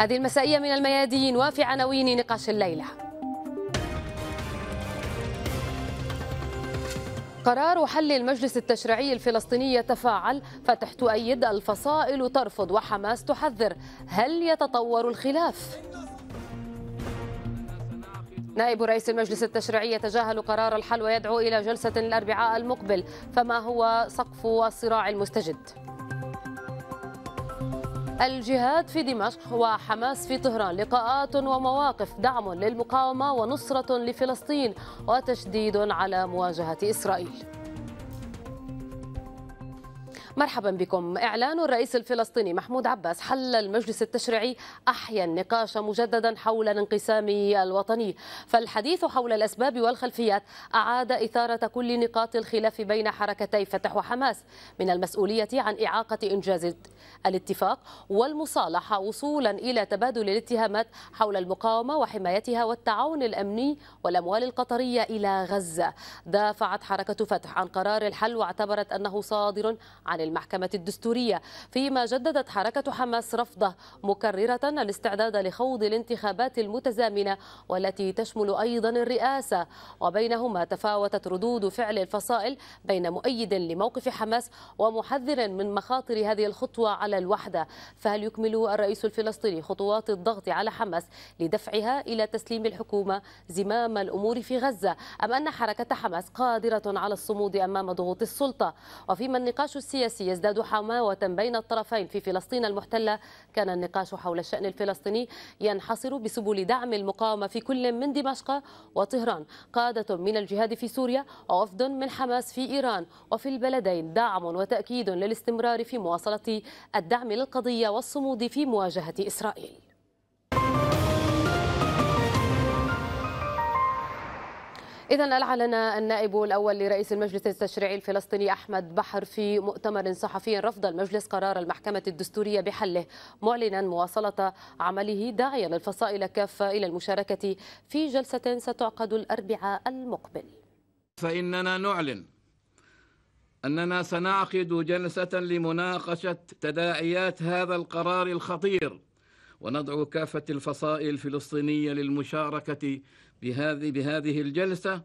هذه المسائية من الميادين وفي عناوين نقاش الليلة قرار حل المجلس التشريعي الفلسطيني يتفاعل فتح تؤيد الفصائل ترفض وحماس تحذر هل يتطور الخلاف؟ نائب رئيس المجلس التشريعي يتجاهل قرار الحل ويدعو إلى جلسة الأربعاء المقبل فما هو سقف الصراع المستجد؟ الجهاد في دمشق وحماس في طهران لقاءات ومواقف دعم للمقاومة ونصرة لفلسطين وتشديد على مواجهة إسرائيل مرحبا بكم إعلان الرئيس الفلسطيني محمود عباس حل المجلس التشريعي أحيا النقاش مجددا حول الانقسام الوطني فالحديث حول الأسباب والخلفيات أعاد إثارة كل نقاط الخلاف بين حركتي فتح وحماس من المسؤولية عن إعاقة إنجاز الاتفاق والمصالحة وصولا إلى تبادل الاتهامات حول المقاومة وحمايتها والتعاون الأمني والأموال القطرية إلى غزة دافعت حركة فتح عن قرار الحل واعتبرت أنه صادر عن للمحكمة الدستورية فيما جددت حركة حماس رفضه مكررة الاستعداد لخوض الانتخابات المتزامنة والتي تشمل أيضا الرئاسة وبينهما تفاوتت ردود فعل الفصائل بين مؤيد لموقف حماس ومحذر من مخاطر هذه الخطوة على الوحدة فهل يكمل الرئيس الفلسطيني خطوات الضغط على حماس لدفعها إلى تسليم الحكومة زمام الأمور في غزة أم أن حركة حماس قادرة على الصمود أمام ضغوط السلطة وفيما النقاش السياسي السياسي يزداد حماوة بين الطرفين في فلسطين المحتلة كان النقاش حول الشأن الفلسطيني ينحصر بسبل دعم المقاومة في كل من دمشق وطهران قادة من الجهاد في سوريا ووفد من حماس في إيران وفي البلدين دعم وتأكيد للاستمرار في مواصلة الدعم للقضية والصمود في مواجهة إسرائيل إذا أعلن النائب الأول لرئيس المجلس التشريعي الفلسطيني أحمد بحر في مؤتمر صحفي رفض المجلس قرار المحكمة الدستورية بحله معلنا مواصلة عمله داعيا الفصائل كافة إلى المشاركة في جلسة ستعقد الأربعاء المقبل فإننا نعلن أننا سنعقد جلسة لمناقشة تداعيات هذا القرار الخطير وندعو كافة الفصائل الفلسطينية للمشاركة بهذه بهذه الجلسه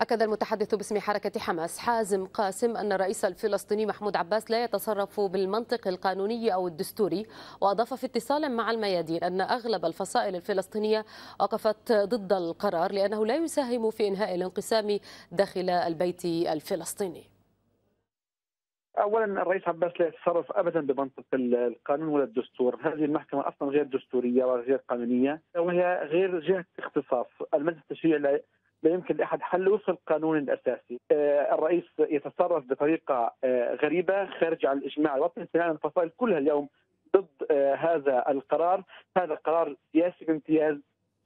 أكد المتحدث باسم حركة حماس حازم قاسم أن الرئيس الفلسطيني محمود عباس لا يتصرف بالمنطق القانوني أو الدستوري وأضاف في اتصال مع الميادين أن أغلب الفصائل الفلسطينية وقفت ضد القرار لأنه لا يساهم في إنهاء الانقسام داخل البيت الفلسطيني اولا الرئيس عباس لا يتصرف ابدا بمنطق القانون ولا الدستور، هذه المحكمه اصلا غير دستوريه وغير قانونيه وهي غير جهه اختصاص، المجلس التشريعي لا يمكن لاحد حل وفق القانون الاساسي. آه، الرئيس يتصرف بطريقه آه، غريبه خارج عن الاجماع الوطني، سمعنا الفصائل كلها اليوم ضد آه، هذا القرار، هذا قرار سياسي بامتياز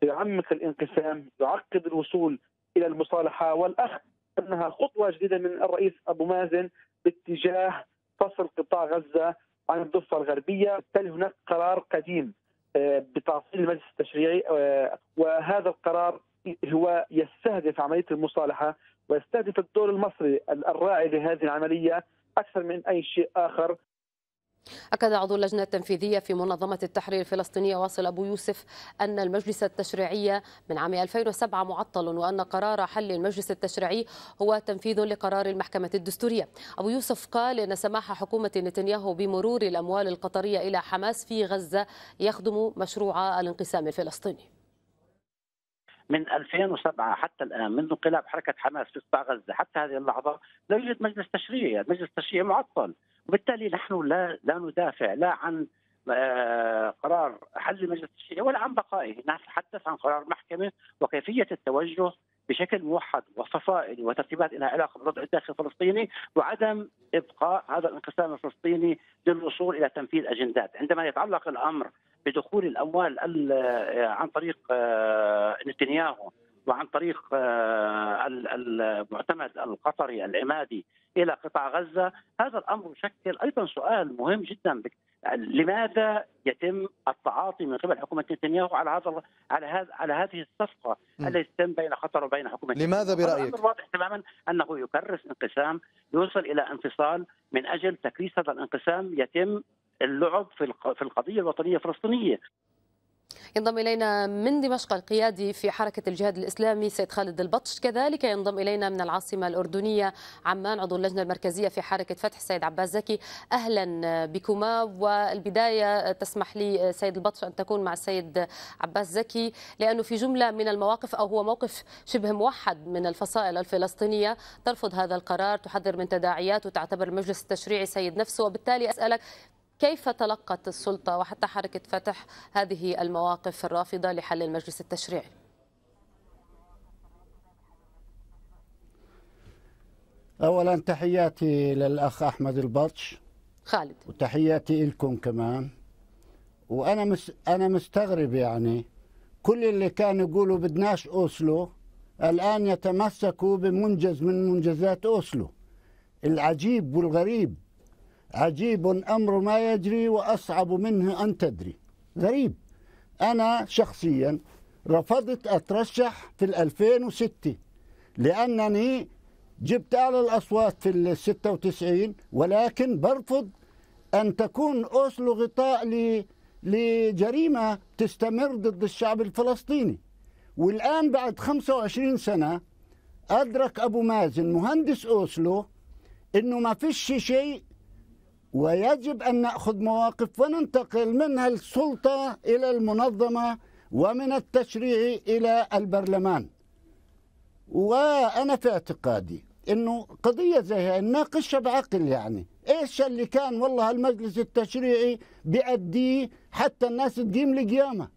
يعمق الانقسام، يعقد الوصول الى المصالحه والاخذ انها خطوه جديده من الرئيس ابو مازن باتجاه فصل قطاع غزه عن الضفه الغربيه، بالتالي هناك قرار قديم آه، بتعطيل المجلس التشريعي آه، وهذا القرار هو يستهدف عمليه المصالحه ويستهدف الدور المصري الراعي لهذه العمليه اكثر من اي شيء اخر أكد عضو اللجنة التنفيذية في منظمة التحرير الفلسطينية واصل أبو يوسف أن المجلس التشريعي من عام 2007 معطل وأن قرار حل المجلس التشريعي هو تنفيذ لقرار المحكمة الدستورية أبو يوسف قال إن سماح حكومة نتنياهو بمرور الأموال القطرية إلى حماس في غزة يخدم مشروع الانقسام الفلسطيني من 2007 حتى الان منذ انقلاب حركه حماس في قطاع غزه حتى هذه اللحظه لا يوجد مجلس تشريعي، المجلس التشريعي معطل، وبالتالي نحن لا لا ندافع لا عن آه، قرار حل المجلس التشريع ولا عن بقائه، نحن نتحدث عن قرار محكمه وكيفيه التوجه بشكل موحد وصفائي وترتيبات لها علاقه بالوضع الداخلي الفلسطيني وعدم ابقاء هذا الانقسام الفلسطيني للوصول الى تنفيذ اجندات، عندما يتعلق الامر بدخول الاموال آه، عن طريق آه، نتنياهو وعن طريق المعتمد القطري العمادي الى قطاع غزه، هذا الامر يشكل ايضا سؤال مهم جدا لماذا يتم التعاطي من قبل حكومه نتنياهو على هذا على هذا على هذه الصفقه التي تتم بين قطر وبين حكومه لماذا برايك؟ الامر واضح تماما انه يكرس انقسام يوصل الى انفصال من اجل تكريس هذا الانقسام يتم اللعب في في القضيه الوطنيه الفلسطينيه ينضم إلينا من دمشق القيادي في حركة الجهاد الإسلامي سيد خالد البطش كذلك ينضم إلينا من العاصمة الأردنية عمان عضو اللجنة المركزية في حركة فتح سيد عباس زكي أهلا بكما والبداية تسمح لي سيد البطش أن تكون مع السيد عباس زكي لأنه في جملة من المواقف أو هو موقف شبه موحد من الفصائل الفلسطينية ترفض هذا القرار تحذر من تداعيات وتعتبر المجلس التشريعي سيد نفسه وبالتالي أسألك كيف تلقت السلطة وحتى حركة فتح هذه المواقف الرافضة لحل المجلس التشريعي؟ أولا تحياتي للأخ أحمد البطش خالد وتحياتي لكم كمان وأنا مس أنا مستغرب يعني كل اللي كانوا يقولوا بدناش أوسلو الآن يتمسكوا بمنجز من منجزات أوسلو العجيب والغريب عجيب أمر ما يجري وأصعب منه أن تدري غريب أنا شخصيا رفضت أترشح في 2006 لأنني جبت أعلى الأصوات في ال 96 ولكن برفض أن تكون أوسلو غطاء لجريمة تستمر ضد الشعب الفلسطيني والآن بعد 25 سنة أدرك أبو مازن مهندس أوسلو أنه ما فيش شيء ويجب أن نأخذ مواقف وننتقل منها السلطة إلى المنظمة ومن التشريع إلى البرلمان وأنا في اعتقادي أنه قضية زي ناقشها نناقشها بعقل يعني إيش اللي كان والله المجلس التشريعي بيأديه حتى الناس تقيم لقيامة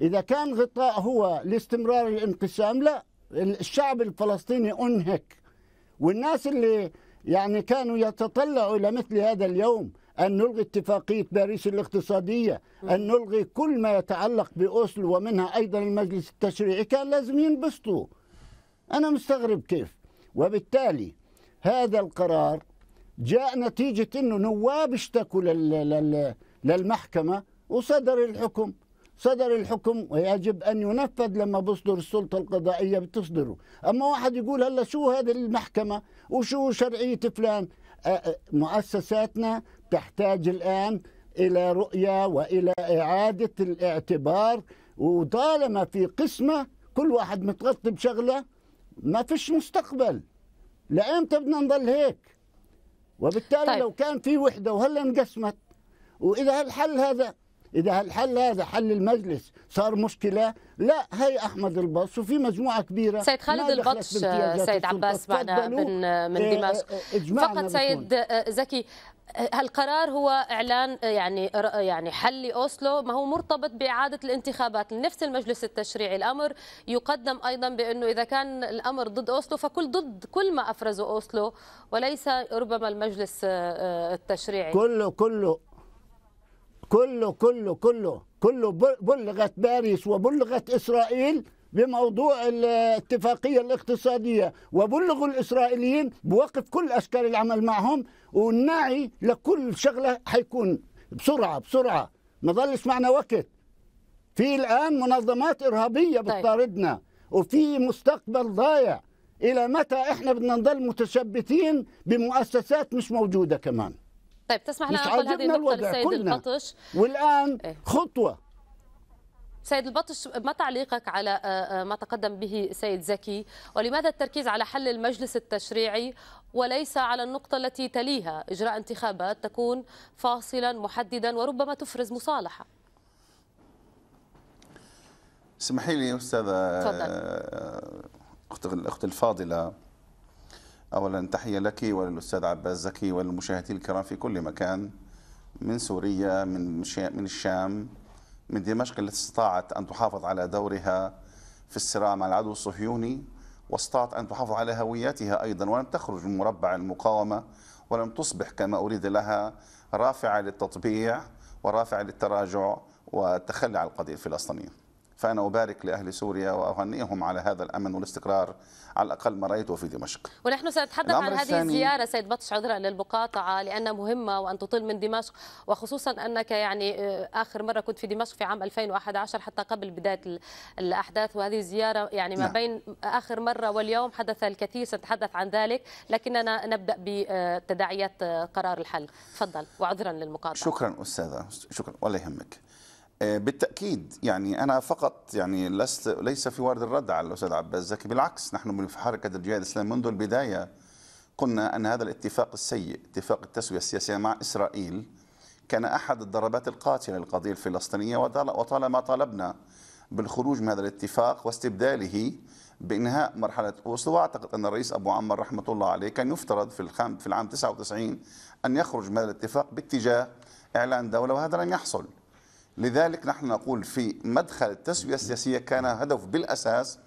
إذا كان غطاء هو لاستمرار الانقسام لا الشعب الفلسطيني أنهك والناس اللي يعني كانوا يتطلعوا إلى مثل هذا اليوم أن نلغي اتفاقية باريس الاقتصادية أن نلغي كل ما يتعلق بأوسلو ومنها أيضا المجلس التشريعي كان لازم ينبسطوا أنا مستغرب كيف وبالتالي هذا القرار جاء نتيجة أنه نواب اشتكوا للمحكمة وصدر الحكم صدر الحكم ويجب أن ينفذ لما بصدر السلطة القضائية بتصدره أما واحد يقول هلا شو هذه المحكمة وشو شرعية فلان أه، أه، مؤسساتنا تحتاج الآن إلى رؤية وإلى إعادة الاعتبار وطالما في قسمة كل واحد متغطي بشغلة ما فيش مستقبل لأمتى بدنا نضل هيك وبالتالي طيب. لو كان في وحدة وهلا انقسمت وإذا الحل هذا إذا الحل هذا حل المجلس صار مشكلة لا هي أحمد البص وفي مجموعة كبيرة سيد خالد البطش سيد عباس معنا من, من إيه، دمشق إيه، إيه، فقط سيد آه، آه، زكي هالقرار هو اعلان يعني يعني حل اوسلو ما هو مرتبط باعاده الانتخابات لنفس المجلس التشريعي الامر يقدم ايضا بانه اذا كان الامر ضد اوسلو فكل ضد كل ما افرزه اوسلو وليس ربما المجلس آه، التشريعي كله كله كله كله كله كله بلغت باريس وبلغت إسرائيل بموضوع الاتفاقية الاقتصادية وبلغوا الإسرائيليين بوقف كل أشكال العمل معهم والنعي لكل شغلة حيكون بسرعة بسرعة ما ظلش معنا وقت في الآن منظمات إرهابية طيب. بتطاردنا وفي مستقبل ضايع إلى متى إحنا بدنا نضل متشبثين بمؤسسات مش موجودة كمان طيب تسمح لنا اقول هذه النقطة للسيد البطش والآن إيه. خطوة سيد البطش ما تعليقك على آه، آه، ما تقدم به سيد زكي ولماذا التركيز على حل المجلس التشريعي وليس على النقطة التي تليها إجراء انتخابات تكون فاصلا محددا وربما تفرز مصالحة اسمحي لي أستاذة آه، أخت الفاضلة أولا تحية لك وللأستاذ عباس زكي وللمشاهدين الكرام في كل مكان من سوريا من من الشام من دمشق التي استطاعت أن تحافظ على دورها في الصراع مع العدو الصهيوني واستطاعت أن تحافظ على هويتها أيضا ولم تخرج من مربع المقاومة ولم تصبح كما أريد لها رافعة للتطبيع ورافعة للتراجع والتخلي عن القضية الفلسطينية فأنا أبارك لأهل سوريا وأهنئهم على هذا الأمن والاستقرار على الأقل ما رأيته في دمشق ونحن سنتحدث عن هذه الزيارة سيد بطش عذرا للمقاطعة لأنها مهمة وأن تطل من دمشق وخصوصا أنك يعني آه، آخر مرة كنت في دمشق في عام 2011 حتى قبل بداية الأحداث وهذه الزيارة يعني ما نعم. بين آخر مرة واليوم حدث الكثير سنتحدث عن ذلك لكننا نبدأ بتداعيات آه، آه، قرار الحل تفضل وعذرا للمقاطعة شكرا أستاذة شكرا ولا يهمك آه، بالتاكيد يعني انا فقط يعني لست ليس في وارد الرد على الاستاذ عباس زكي بالعكس نحن في حركه الجهاد الاسلامي منذ البدايه قلنا ان هذا الاتفاق السيء اتفاق التسويه السياسيه مع اسرائيل كان احد الضربات القاتله للقضيه الفلسطينيه وطالما طالبنا بالخروج من هذا الاتفاق واستبداله بانهاء مرحله اوسلو واعتقد ان الرئيس ابو عمر رحمه الله عليه كان يفترض في في العام 99 ان يخرج من هذا الاتفاق باتجاه اعلان دوله وهذا لم يحصل لذلك نحن نقول في مدخل التسوية السياسية كان هدف بالأساس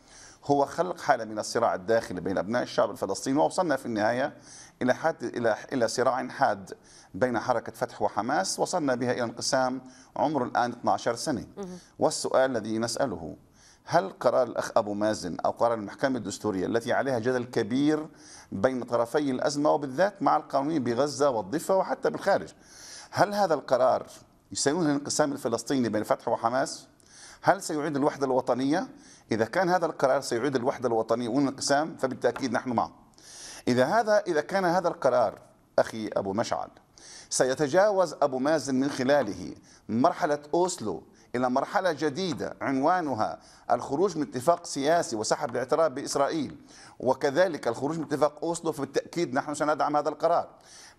هو خلق حالة من الصراع الداخلي بين أبناء الشعب الفلسطيني ووصلنا في النهاية إلى حد إلى إلى صراع حاد بين حركة فتح وحماس وصلنا بها إلى انقسام عمره الآن 12 سنة والسؤال الذي نسأله هل قرار الأخ أبو مازن أو قرار المحكمة الدستورية التي عليها جدل كبير بين طرفي الأزمة وبالذات مع القانونيين بغزة والضفة وحتى بالخارج هل هذا القرار يسيرون الانقسام الفلسطيني بين فتح وحماس هل سيعيد الوحدة الوطنية إذا كان هذا القرار سيعيد الوحدة الوطنية والانقسام فبالتأكيد نحن معه إذا هذا إذا كان هذا القرار أخي أبو مشعل سيتجاوز أبو مازن من خلاله مرحلة أوسلو إلى مرحلة جديدة عنوانها الخروج من اتفاق سياسي وسحب الاعتراف بإسرائيل وكذلك الخروج من اتفاق أوسلو فبالتأكيد نحن سندعم هذا القرار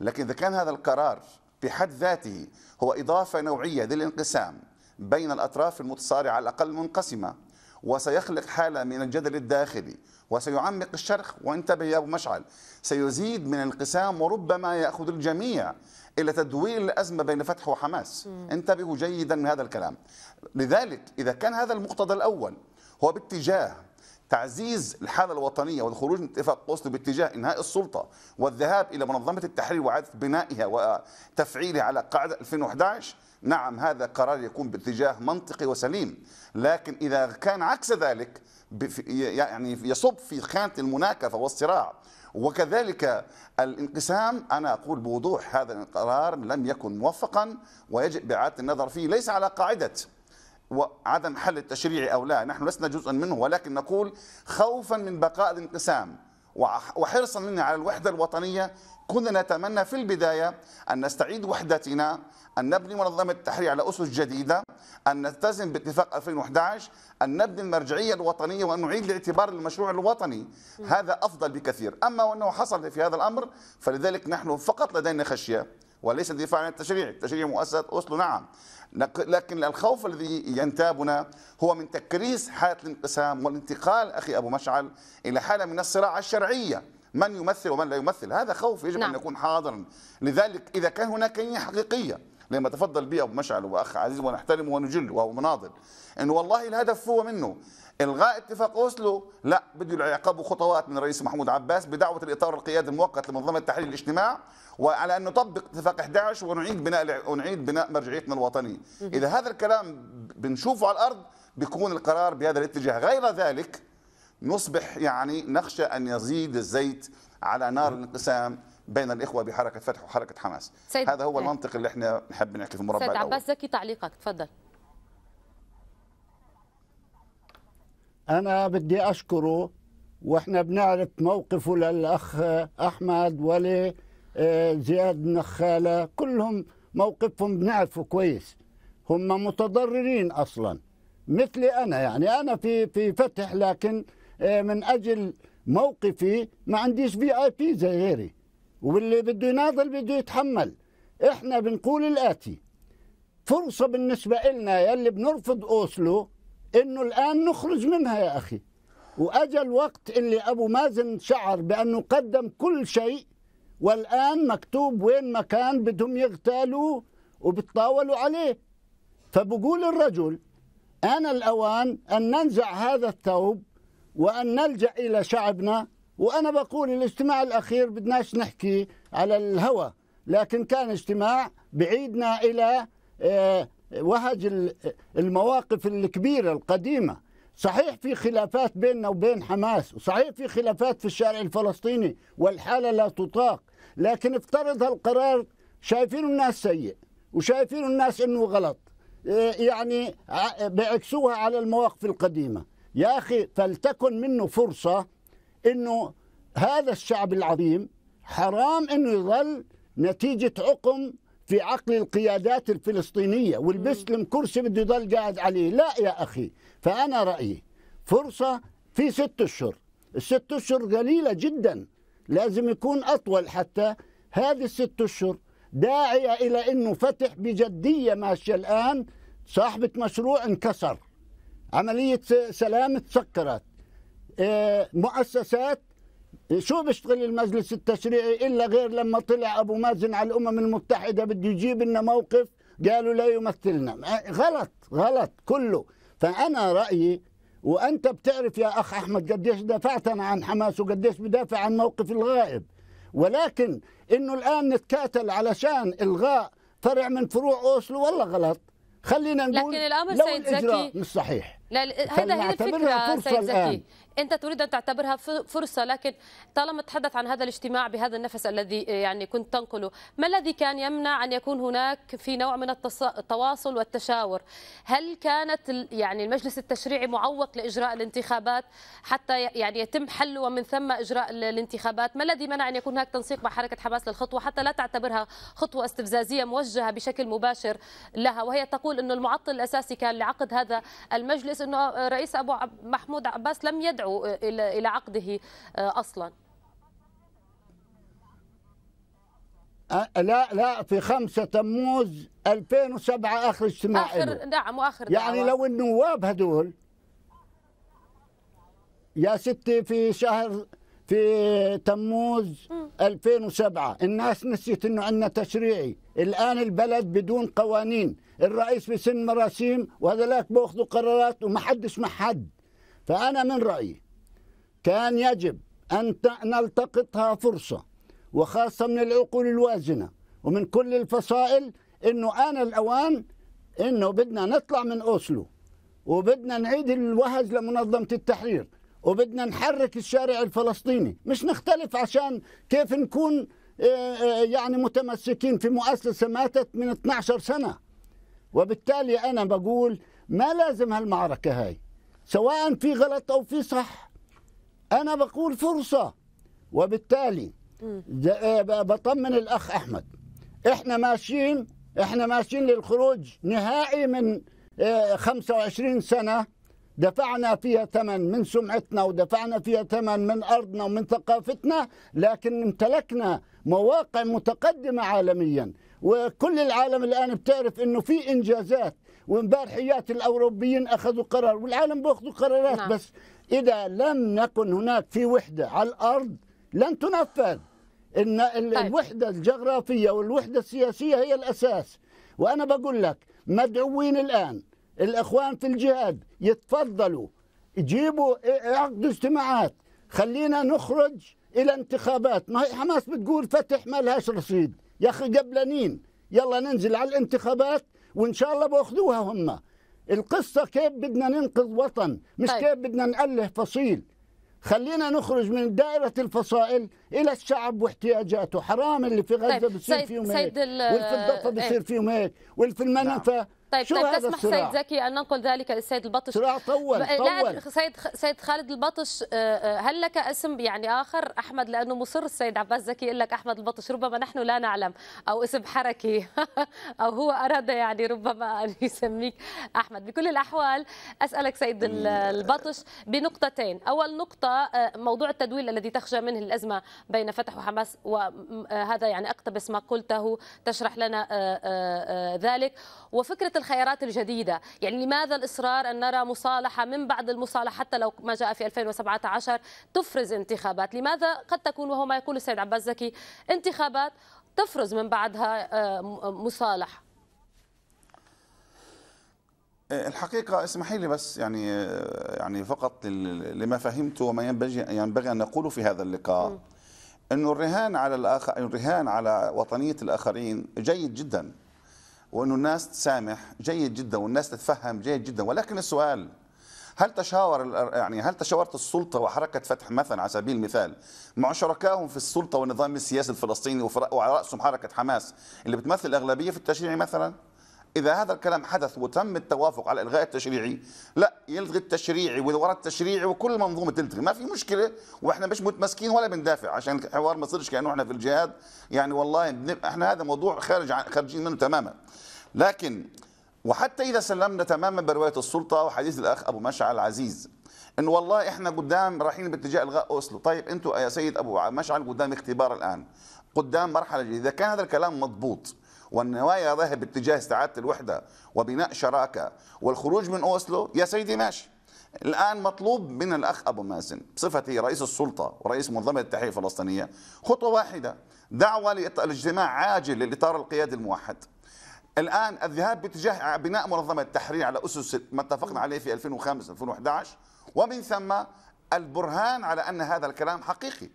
لكن إذا كان هذا القرار بحد ذاته هو إضافة نوعية للانقسام بين الأطراف المتصارعة على الأقل منقسمة وسيخلق حالة من الجدل الداخلي وسيعمق الشرخ وانتبه يا أبو مشعل سيزيد من الانقسام وربما يأخذ الجميع إلى تدوير الأزمة بين فتح وحماس انتبهوا جيدا من هذا الكلام لذلك إذا كان هذا المقتضى الأول هو باتجاه تعزيز الحاله الوطنيه والخروج من اتفاق اوسلو باتجاه انهاء السلطه والذهاب الى منظمه التحرير واعاده بنائها وتفعيلها على قاعده 2011 نعم هذا قرار يكون باتجاه منطقي وسليم لكن اذا كان عكس ذلك يعني يصب في خانه المناكفه والصراع وكذلك الانقسام انا اقول بوضوح هذا القرار لم يكن موفقا ويجب اعاده النظر فيه ليس على قاعده وعدم حل التشريع أو لا نحن لسنا جزءا منه ولكن نقول خوفا من بقاء الانقسام وحرصا منا على الوحدة الوطنية كنا نتمنى في البداية أن نستعيد وحدتنا أن نبني منظمة التحرير على أسس جديدة أن نلتزم باتفاق 2011 أن نبني المرجعية الوطنية وأن نعيد الاعتبار للمشروع الوطني هذا أفضل بكثير أما وأنه حصل في هذا الأمر فلذلك نحن فقط لدينا خشية وليس دفاع عن التشريع التشريع مؤسسة أصله نعم لكن الخوف الذي ينتابنا هو من تكريس حالة الانقسام والانتقال أخي أبو مشعل إلى حالة من الصراع الشرعية من يمثل ومن لا يمثل هذا خوف يجب نعم. أن يكون حاضرا لذلك إذا كان هناك نية حقيقية لما تفضل بي أبو مشعل وأخ عزيز ونحترمه ونجل وهو مناضل انه والله الهدف هو منه الغاء اتفاق اوسلو لا بده يعقبوا خطوات من الرئيس محمود عباس بدعوه الاطار القيادي المؤقت لمنظمه تحرير الاجتماع وعلى ان نطبق اتفاق 11 ونعيد بناء ونعيد بناء مرجعيتنا الوطنيه اذا هذا الكلام بنشوفه على الارض بيكون القرار بهذا الاتجاه غير ذلك نصبح يعني نخشى ان يزيد الزيت على نار الانقسام بين الاخوه بحركه فتح وحركه حماس هذا هو المنطق اللي احنا نحب نحكي في المربع سيد عباس زكي تعليقك تفضل أنا بدي أشكره وإحنا بنعرف موقفه للأخ أحمد آه، زياد النخالة كلهم موقفهم بنعرفه كويس هم متضررين أصلا مثلي أنا يعني أنا في في فتح لكن آه، من أجل موقفي ما عنديش في آي بي زي غيري واللي بده يناضل بده يتحمل إحنا بنقول الآتي فرصة بالنسبة لنا يلي بنرفض أوسلو انه الان نخرج منها يا اخي واجى الوقت اللي ابو مازن شعر بانه قدم كل شيء والان مكتوب وين ما كان بدهم يغتالوا وبتطاولوا عليه فبقول الرجل انا الاوان ان ننزع هذا الثوب وان نلجا الى شعبنا وانا بقول الاجتماع الاخير بدناش نحكي على الهوى لكن كان اجتماع بعيدنا الى آه، وهج المواقف الكبيرة القديمة صحيح في خلافات بيننا وبين حماس وصحيح في خلافات في الشارع الفلسطيني والحالة لا تطاق لكن افترض هالقرار شايفينه الناس سيء وشايفينه الناس انه غلط إيه، يعني بيعكسوها على المواقف القديمة يا أخي فلتكن منه فرصة أنه هذا الشعب العظيم حرام أنه يظل نتيجة عقم في عقل القيادات الفلسطينية والمسلم كرسي بده يضل قاعد عليه لا يا أخي فأنا رأيي فرصة في ست أشهر الست أشهر قليلة جدا لازم يكون أطول حتى هذه الست أشهر داعية إلى أنه فتح بجدية ماشية الآن صاحبة مشروع انكسر عملية سلام تسكرت آه، مؤسسات شو بيشتغل المجلس التشريعي الا غير لما طلع ابو مازن على الامم المتحده بده يجيب لنا موقف قالوا لا يمثلنا غلط غلط كله فانا رايي وانت بتعرف يا اخ احمد قديش دافعت انا عن حماس وقديش بدافع عن موقف الغائب ولكن انه الان نتكاتل علشان الغاء فرع من فروع اوسلو والله غلط خلينا نقول لكن الامر سيد زكي مش صحيح لا هذا هي الفكره سيد زكي انت تريد ان تعتبرها فرصه لكن طالما تحدث عن هذا الاجتماع بهذا النفس الذي آه، يعني كنت تنقله ما الذي كان يمنع ان يكون هناك في نوع من التواصل والتشاور هل كانت يعني المجلس التشريعي معوق لاجراء الانتخابات حتى يعني يتم حله ومن ثم اجراء الانتخابات ما الذي منع ان يكون هناك تنسيق مع حركه حماس للخطوه حتى لا تعتبرها خطوه استفزازيه موجهه بشكل مباشر لها وهي تقول انه المعطل الاساسي كان لعقد هذا المجلس الرئيس انه رئيس ابو محمود عباس لم يدعو الى عقده آه، اصلا آه، لا لا في 5 تموز 2007 اخر اجتماع اخر نعم واخر يعني لو النواب هذول يا ستي في شهر في تموز 2007 الناس نسيت انه عندنا تشريعي الان البلد بدون قوانين الرئيس بسن مراسيم وهذولاك بياخذوا قرارات وما حدش مع حد فانا من رايي كان يجب ان نلتقطها فرصه وخاصه من العقول الوازنه ومن كل الفصائل انه انا الاوان انه بدنا نطلع من اوسلو وبدنا نعيد الوهج لمنظمه التحرير وبدنا نحرك الشارع الفلسطيني مش نختلف عشان كيف نكون آه، آه، يعني متمسكين في مؤسسه ماتت من 12 سنه وبالتالي أنا بقول ما لازم هالمعركة هاي سواء في غلط أو في صح أنا بقول فرصة وبالتالي آه، بطمن الأخ أحمد إحنا ماشيين إحنا ماشيين للخروج نهائي من 25 آه، سنة دفعنا فيها ثمن من سمعتنا ودفعنا فيها ثمن من أرضنا ومن ثقافتنا لكن امتلكنا مواقع متقدمة عالمياً وكل العالم الان بتعرف انه في انجازات وامبارحيات الاوروبيين اخذوا قرار والعالم بياخذوا قرارات نعم. بس اذا لم نكن هناك في وحده على الارض لن تنفذ ان طيب. الوحده الجغرافيه والوحده السياسيه هي الاساس وانا بقول لك مدعوين الان الاخوان في الجهاد يتفضلوا يجيبوا عقد اجتماعات خلينا نخرج الى انتخابات ما هي حماس بتقول فتح ما لهاش رصيد يا أخي قبلانين يلا ننزل على الانتخابات وإن شاء الله بأخذوها هم القصة كيف بدنا ننقذ وطن مش طيب. كيف بدنا نأله فصيل خلينا نخرج من دائرة الفصائل إلى الشعب واحتياجاته حرام اللي في غزة طيب. بصير سيد فيهم هيك والفي الضفة بصير ايه. فيهم هيك والفي المنفى نعم. طيب شو طيب تسمح سيد زكي ان ننقل ذلك للسيد البطش صراع طول طول سيد سيد خالد البطش آه، آه، هل لك اسم يعني اخر احمد لانه مصر السيد عباس زكي يقول لك احمد البطش ربما نحن لا نعلم او اسم حركي او هو اراد يعني ربما ان يسميك احمد بكل الاحوال اسالك سيد البطش بنقطتين اول نقطه آه، موضوع التدويل الذي تخشى منه الازمه بين فتح وحماس وهذا يعني اقتبس ما قلته تشرح لنا ذلك وفكره الخيارات الجديدة يعني لماذا الإصرار أن نرى مصالحة من بعد المصالحة حتى لو ما جاء في 2017 تفرز انتخابات لماذا قد تكون وهو ما يقول السيد عباس زكي انتخابات تفرز من بعدها آه، آه، مصالحة إيه، الحقيقة اسمحي لي بس يعني آه، يعني فقط لما فهمته وما ينبغي ينبغي أن نقوله في هذا اللقاء أنه الرهان على الآخر الرهان على وطنية الآخرين جيد جدا وأن الناس تسامح جيد جدا والناس تتفهم جيد جدا ولكن السؤال هل تشاور يعني هل تشاورت السلطه وحركه فتح مثلا على سبيل المثال مع شركائهم في السلطه والنظام السياسي الفلسطيني وعلى راسهم حركه حماس اللي بتمثل الاغلبيه في التشريع مثلا؟ اذا هذا الكلام حدث وتم التوافق على الغاء التشريعي لا يلغي التشريعي واللي وراء التشريعي وكل منظومه تلتغي ما في مشكله واحنا مش متمسكين ولا بندافع عشان الحوار ما يصيرش كانه احنا في الجهاد يعني والله احنا هذا موضوع خارج خارجين منه تماما لكن وحتى اذا سلمنا تماما بروايه السلطه وحديث الاخ ابو مشعل العزيز ان والله احنا قدام رايحين باتجاه الغاء اوسلو طيب انتم يا سيد ابو مشعل قدام اختبار الان قدام مرحله جديده اذا كان هذا الكلام مضبوط والنوايا راهي باتجاه استعاده الوحده وبناء شراكه والخروج من اوسلو يا سيدي ماشي الان مطلوب من الاخ ابو مازن بصفته رئيس السلطه ورئيس منظمه التحرير الفلسطينيه خطوه واحده دعوه لاجتماع عاجل للاطار القيادي الموحد الان الذهاب باتجاه بناء منظمه التحرير على اسس ما اتفقنا عليه في 2005 2011 ومن ثم البرهان على ان هذا الكلام حقيقي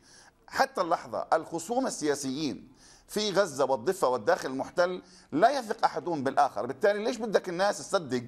حتى اللحظه الخصوم السياسيين في غزه والضفه والداخل المحتل لا يثق احدهم بالاخر بالتالي ليش بدك الناس تصدق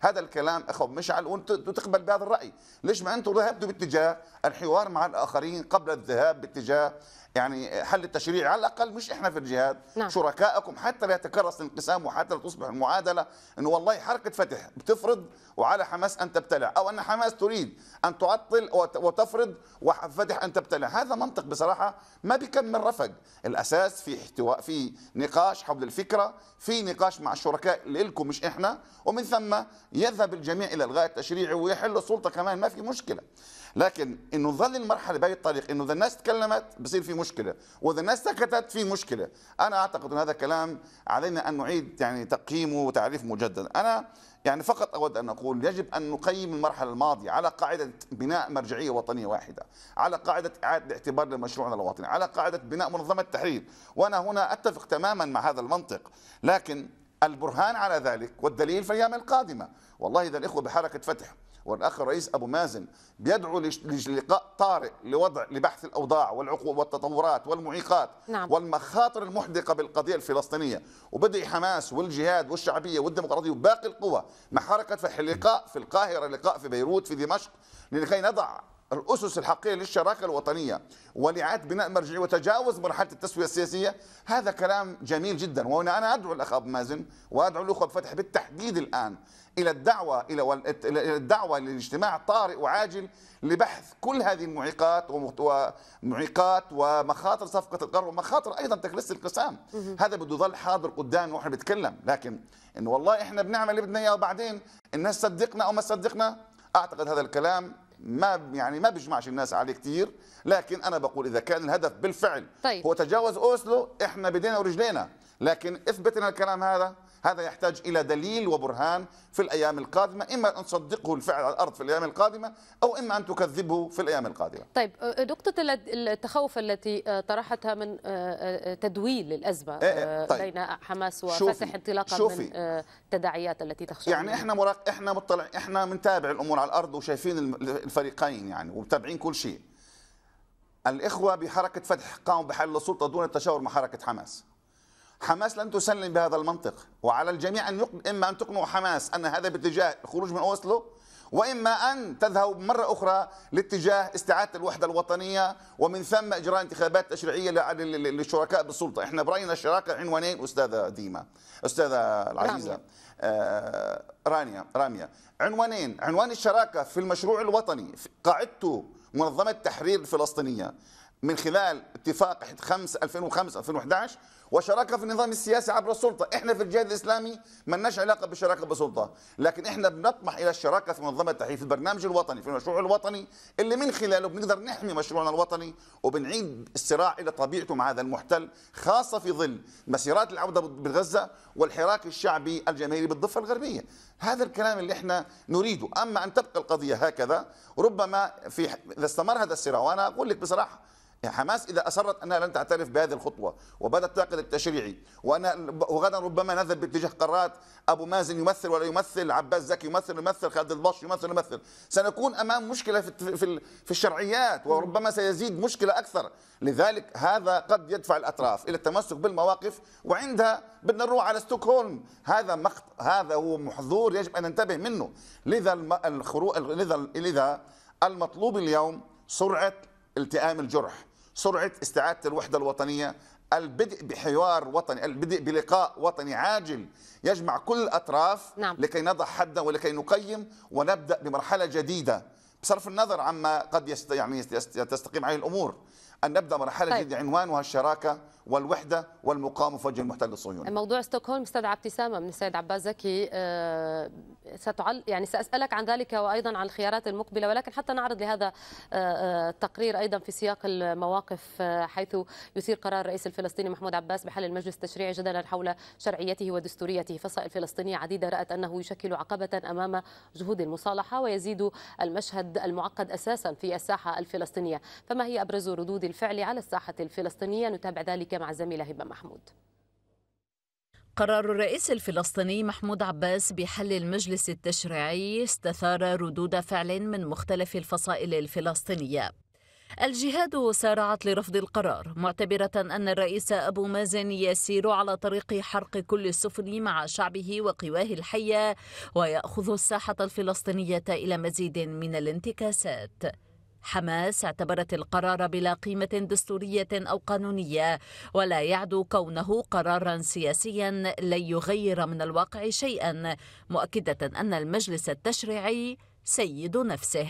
هذا الكلام اخو مشعل وتقبل تقبل بهذا الراي ليش ما انتم ذهبتوا باتجاه الحوار مع الاخرين قبل الذهاب باتجاه يعني حل التشريع على الاقل مش احنا في الجهاد نعم. شركائكم حتى لا يتكرس الانقسام وحتى لا تصبح المعادله انه والله حركه فتح بتفرض وعلى حماس ان تبتلع او ان حماس تريد ان تعطل وتفرض وفتح ان تبتلع هذا منطق بصراحه ما بيكمل رفق الاساس في احتواء في نقاش حول الفكره في نقاش مع الشركاء لكم مش احنا ومن ثم يذهب الجميع الى الغاء التشريعي ويحل السلطه كمان ما في مشكله لكن انه ظل المرحله بهي الطريق انه اذا الناس تكلمت بصير في مشكله واذا الناس سكتت في مشكله انا اعتقد ان هذا كلام علينا ان نعيد يعني تقييمه وتعريفه مجددا انا يعني فقط اود ان اقول يجب ان نقيم المرحله الماضيه على قاعده بناء مرجعيه وطنيه واحده، على قاعده اعاده الاعتبار لمشروعنا الوطني، على قاعده بناء منظمه التحرير، وانا هنا اتفق تماما مع هذا المنطق، لكن البرهان على ذلك والدليل في الايام القادمه، والله اذا الاخوه بحركه فتح والاخ الرئيس ابو مازن بيدعو للقاء طارئ لوضع لبحث الاوضاع والعقوبات والتطورات والمعيقات نعم. والمخاطر المحدقه بالقضيه الفلسطينيه وبدا حماس والجهاد والشعبيه والديمقراطيه وباقي القوى مع حركه فتح لقاء في القاهره لقاء في بيروت في دمشق لكي نضع الاسس الحقيقيه للشراكه الوطنيه ولاعاده بناء مرجعيه وتجاوز مرحله التسويه السياسيه هذا كلام جميل جدا وانا ادعو الاخ ابو مازن وادعو الاخوه بفتح بالتحديد الان الى الدعوه الى الدعوه لاجتماع طارئ وعاجل لبحث كل هذه المعيقات ومعيقات ومخاطر صفقه القرن ومخاطر ايضا تكلس القسام هذا بده يظل حاضر قدامنا واحنا بنتكلم لكن انه والله احنا بنعمل اللي بدنا اياه وبعدين الناس صدقنا او ما صدقنا اعتقد هذا الكلام ما يعني ما بيجمعش الناس عليه كثير لكن انا بقول اذا كان الهدف بالفعل طيب. هو تجاوز اوسلو احنا بدينا ورجلينا لكن اثبت لنا الكلام هذا هذا يحتاج إلى دليل وبرهان في الأيام القادمة إما أن تصدقه الفعل على الأرض في الأيام القادمة أو إما أن تكذبه في الأيام القادمة طيب نقطة التخوف التي طرحتها من تدويل الأزمة إيه، إيه، طيب. بين حماس وفتح انطلاقا شوفي. من التداعيات التي تخشى يعني منها. احنا مراق... احنا مطلع احنا منتابع الامور على الارض وشايفين الفريقين يعني ومتابعين كل شيء الاخوه بحركه فتح قاموا بحل السلطه دون التشاور مع حركه حماس حماس لن تسلم بهذا المنطق وعلى الجميع أن يقن... إما أن تقنعوا حماس أن هذا باتجاه الخروج من أوسلو وإما أن تذهب مرة أخرى لاتجاه استعادة الوحدة الوطنية ومن ثم إجراء انتخابات تشريعية للشركاء بالسلطة إحنا برأينا الشراكة عنوانين أستاذة ديما أستاذة العزيزة رانيا آه رانيا رامية عنوانين عنوان الشراكة في المشروع الوطني قاعدته منظمة التحرير الفلسطينية من خلال اتفاق 5 2005 2011 وشراكه في النظام السياسي عبر السلطه احنا في الجهاد الاسلامي ما لناش علاقه بالشراكه بالسلطه لكن احنا بنطمح الى الشراكه في منظمه التحرير في البرنامج الوطني في المشروع الوطني اللي من خلاله بنقدر نحمي مشروعنا الوطني وبنعيد الصراع الى طبيعته مع هذا المحتل خاصه في ظل مسيرات العوده بغزه والحراك الشعبي الجماهيري بالضفه الغربيه هذا الكلام اللي احنا نريده اما ان تبقى القضيه هكذا ربما في اذا استمر هذا الصراع وانا اقول لك بصراحه يعني حماس إذا أصرت أنها لن تعترف بهذه الخطوة وبدأت تعقد التشريعي وأن وغدا ربما نذهب باتجاه قرارات أبو مازن يمثل ولا يمثل عباس زكي يمثل يمثل خالد البش يمثل يمثل سنكون أمام مشكلة في, في, في الشرعيات وربما سيزيد مشكلة أكثر لذلك هذا قد يدفع الأطراف إلى التمسك بالمواقف وعندها بدنا نروح على ستوكهولم هذا مخط هذا هو محظور يجب أن ننتبه منه لذا الخروج لذا المطلوب اليوم سرعة التئام الجرح سرعه استعاده الوحده الوطنيه البدء بحوار وطني البدء بلقاء وطني عاجل يجمع كل الأطراف نعم. لكي نضع حدا ولكي نقيم ونبدأ بمرحلة جديدة بصرف النظر عما قد يعني تستقيم عليه الأمور أن نبدأ مرحلة طيب. جديدة عنوانها الشراكة والوحده والمقاومه في وجه المحتل الصهيوني. موضوع ستوكهولم استدعى ابتسامه من السيد عباس زكي آه، ستعل يعني ساسالك عن ذلك وايضا عن الخيارات المقبله ولكن حتى نعرض لهذا آه، آه، التقرير ايضا في سياق المواقف حيث يثير قرار الرئيس الفلسطيني محمود عباس بحل المجلس التشريعي جدلا حول شرعيته ودستوريته، فصائل فلسطينيه عديده رات انه يشكل عقبه امام جهود المصالحه ويزيد المشهد المعقد اساسا في الساحه الفلسطينيه، فما هي ابرز ردود الفعل على الساحه الفلسطينيه نتابع ذلك الخارجية مع زميله هبة محمود قرار الرئيس الفلسطيني محمود عباس بحل المجلس التشريعي استثار ردود فعل من مختلف الفصائل الفلسطينية الجهاد سارعت لرفض القرار معتبرة أن الرئيس أبو مازن يسير على طريق حرق كل السفن مع شعبه وقواه الحية ويأخذ الساحة الفلسطينية إلى مزيد من الانتكاسات حماس اعتبرت القرار بلا قيمة دستورية أو قانونية ولا يعدو كونه قرارا سياسيا لن يغير من الواقع شيئا مؤكدة أن المجلس التشريعي سيد نفسه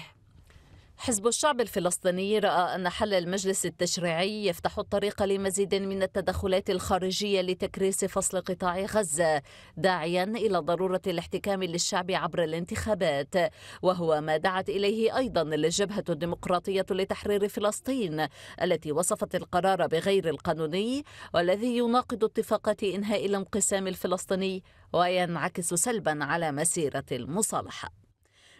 حزب الشعب الفلسطيني رأى أن حل المجلس التشريعي يفتح الطريق لمزيد من التدخلات الخارجية لتكريس فصل قطاع غزة داعيا إلى ضرورة الاحتكام للشعب عبر الانتخابات وهو ما دعت إليه أيضا الجبهة الديمقراطية لتحرير فلسطين التي وصفت القرار بغير القانوني والذي يناقض اتفاقات إنهاء الانقسام الفلسطيني وينعكس سلبا على مسيرة المصالحة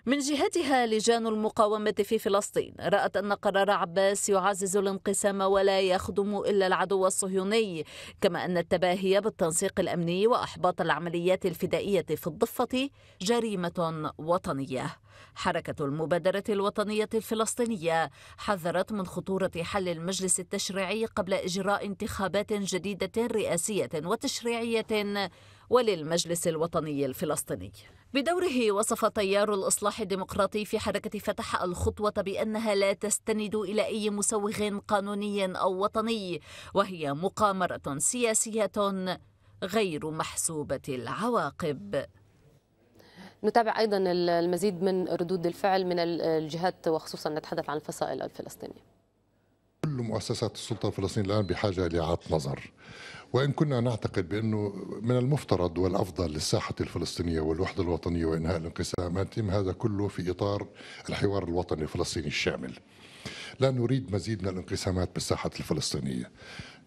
من جهتها لجان المقاومة في فلسطين رأت أن قرار عباس يعزز الانقسام ولا يخدم إلا العدو الصهيوني كما أن التباهي بالتنسيق الأمني وأحباط العمليات الفدائية في الضفة جريمة وطنية حركة المبادرة الوطنية الفلسطينية حذرت من خطورة حل المجلس التشريعي قبل إجراء انتخابات جديدة رئاسية وتشريعية وللمجلس الوطني الفلسطيني بدوره وصف تيار الإصلاح الديمقراطي في حركة فتح الخطوة بأنها لا تستند إلى أي مسوغ قانوني أو وطني وهي مقامرة سياسية غير محسوبة العواقب نتابع أيضا المزيد من ردود الفعل من الجهات وخصوصا نتحدث عن الفصائل الفلسطينية كل مؤسسات السلطة الفلسطينية الآن بحاجة لإعادة نظر وإن كنا نعتقد بأنه من المفترض والأفضل للساحة الفلسطينية والوحدة الوطنية وإنهاء الانقسام أن يتم هذا كله في إطار الحوار الوطني الفلسطيني الشامل لا نريد مزيد من الانقسامات بالساحة الفلسطينية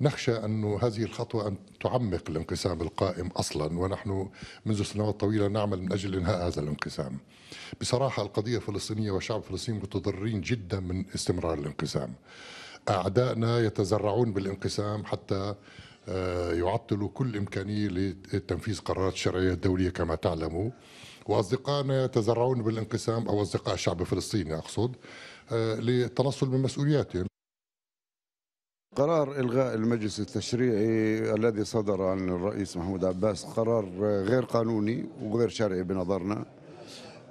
نخشى أن هذه الخطوة أن تعمق الانقسام القائم أصلا ونحن منذ سنوات طويلة نعمل من أجل إنهاء هذا الانقسام بصراحة القضية الفلسطينية والشعب الفلسطيني متضررين جدا من استمرار الانقسام أعدائنا يتزرعون بالانقسام حتى آه، يعطل كل إمكانية لتنفيذ قرارات شرعية دولية كما تعلموا وأصدقائنا يتزرعون بالانقسام أو أصدقاء الشعب الفلسطيني أقصد للتنصل آه، من مسؤولياتهم قرار إلغاء المجلس التشريعي الذي صدر عن الرئيس محمود عباس قرار غير قانوني وغير شرعي بنظرنا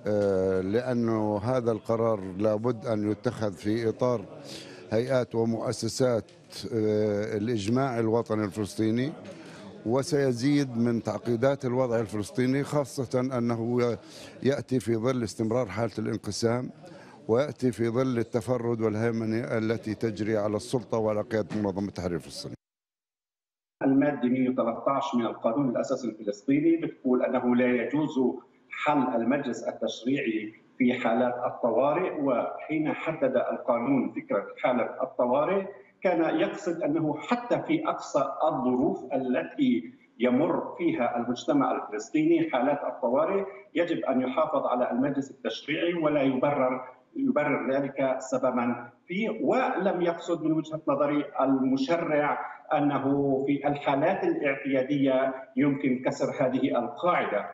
آه، لأنه هذا القرار لابد أن يتخذ في إطار هيئات ومؤسسات آه، الإجماع الوطني الفلسطيني وسيزيد من تعقيدات الوضع الفلسطيني خاصة أنه يأتي في ظل استمرار حالة الانقسام ويأتي في ظل التفرد والهيمنة التي تجري على السلطة وعلى قيادة منظمة التحرير الفلسطيني المادة 113 من القانون الأساسي الفلسطيني بتقول أنه لا يجوز حل المجلس التشريعي في حالات الطوارئ وحين حدد القانون فكرة حالة الطوارئ كان يقصد انه حتى في اقصى الظروف التي يمر فيها المجتمع الفلسطيني حالات الطوارئ يجب ان يحافظ على المجلس التشريعي ولا يبرر يبرر ذلك سببا فيه ولم يقصد من وجهه نظري المشرع انه في الحالات الاعتياديه يمكن كسر هذه القاعده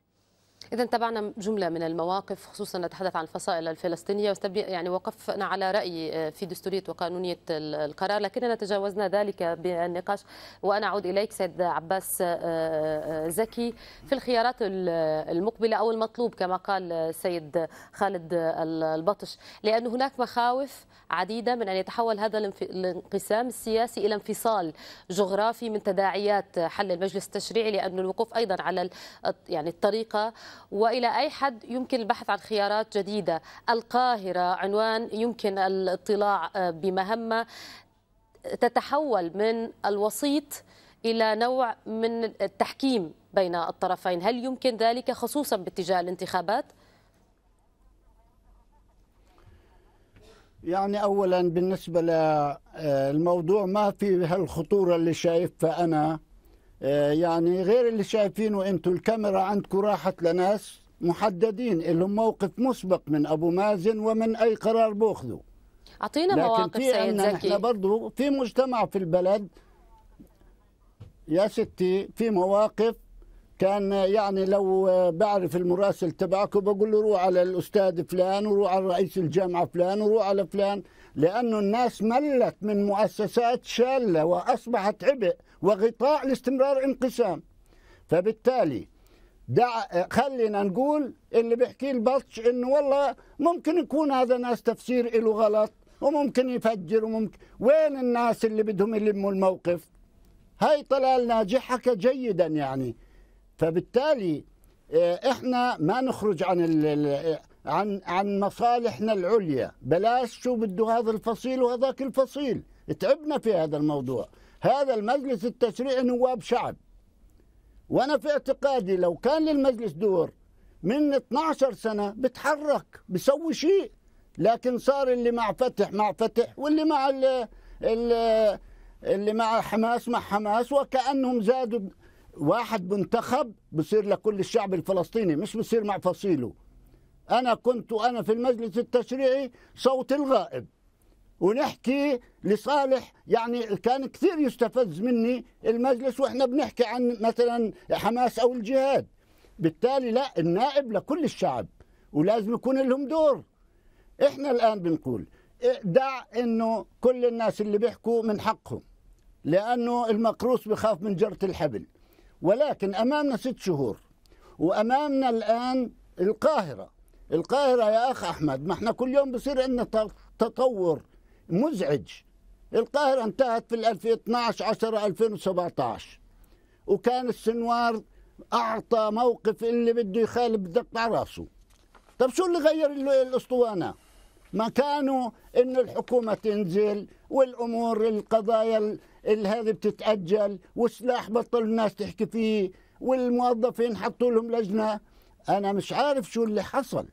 إذا تابعنا جملة من المواقف خصوصا نتحدث عن الفصائل الفلسطينية يعني وقفنا على رأي آه، في دستورية وقانونية القرار لكننا تجاوزنا ذلك بالنقاش وأنا أعود إليك سيد عباس آه، آه، زكي في الخيارات المقبلة أو المطلوب كما قال السيد خالد البطش لأن هناك مخاوف عديدة من أن يتحول هذا الانقسام السياسي إلى انفصال جغرافي من تداعيات حل المجلس التشريعي لأن الوقوف أيضا على يعني الطريقة والى اي حد يمكن البحث عن خيارات جديده القاهره عنوان يمكن الاطلاع آه، بمهمه تتحول من الوسيط الى نوع من التحكيم بين الطرفين هل يمكن ذلك خصوصا باتجاه الانتخابات يعني اولا بالنسبه للموضوع ما في هالخطوره اللي شايفها انا آه، يعني غير اللي شايفينه انتم الكاميرا عندكم راحت لناس محددين لهم موقف مسبق من ابو مازن ومن اي قرار بياخذه اعطينا مواقف سيد زكي احنا برضه في مجتمع في البلد يا ستي في مواقف كان يعني لو بعرف المراسل تبعك بقول له روح على الاستاذ فلان وروح على رئيس الجامعه فلان وروح على فلان لانه الناس ملت من مؤسسات شاله واصبحت عبء وغطاء لاستمرار انقسام فبالتالي دع خلينا نقول اللي بيحكي البطش انه والله ممكن يكون هذا ناس تفسير له غلط وممكن يفجر وممكن وين الناس اللي بدهم يلموا الموقف هاي طلال ناجح حكى جيدا يعني فبالتالي آه، احنا ما نخرج عن ال عن عن مصالحنا العليا بلاش شو بده هذا الفصيل وهذاك الفصيل تعبنا في هذا الموضوع هذا المجلس التشريعي نواب شعب وأنا في اعتقادي لو كان للمجلس دور من 12 سنة بتحرك بسوي شيء لكن صار اللي مع فتح مع فتح واللي مع ال ال اللي مع حماس مع حماس وكأنهم زادوا واحد منتخب بصير لكل الشعب الفلسطيني مش بصير مع فصيله أنا كنت انا في المجلس التشريعي صوت الغائب ونحكي لصالح يعني كان كثير يستفز مني المجلس واحنا بنحكي عن مثلا حماس او الجهاد بالتالي لا النائب لكل الشعب ولازم يكون لهم دور احنا الان بنقول دع انه كل الناس اللي بيحكوا من حقهم لانه المقروص بخاف من جره الحبل ولكن امامنا ست شهور وامامنا الان القاهره القاهره يا اخ احمد ما احنا كل يوم بصير عندنا تطور مزعج القاهرة انتهت في 2012 10 2017 وكان السنوار أعطى موقف اللي بده يخالب بدق على راسه طب شو اللي غير الأسطوانة ما كانوا إن الحكومة تنزل والأمور القضايا هذه بتتأجل والسلاح بطل الناس تحكي فيه والموظفين حطوا لهم لجنة أنا مش عارف شو اللي حصل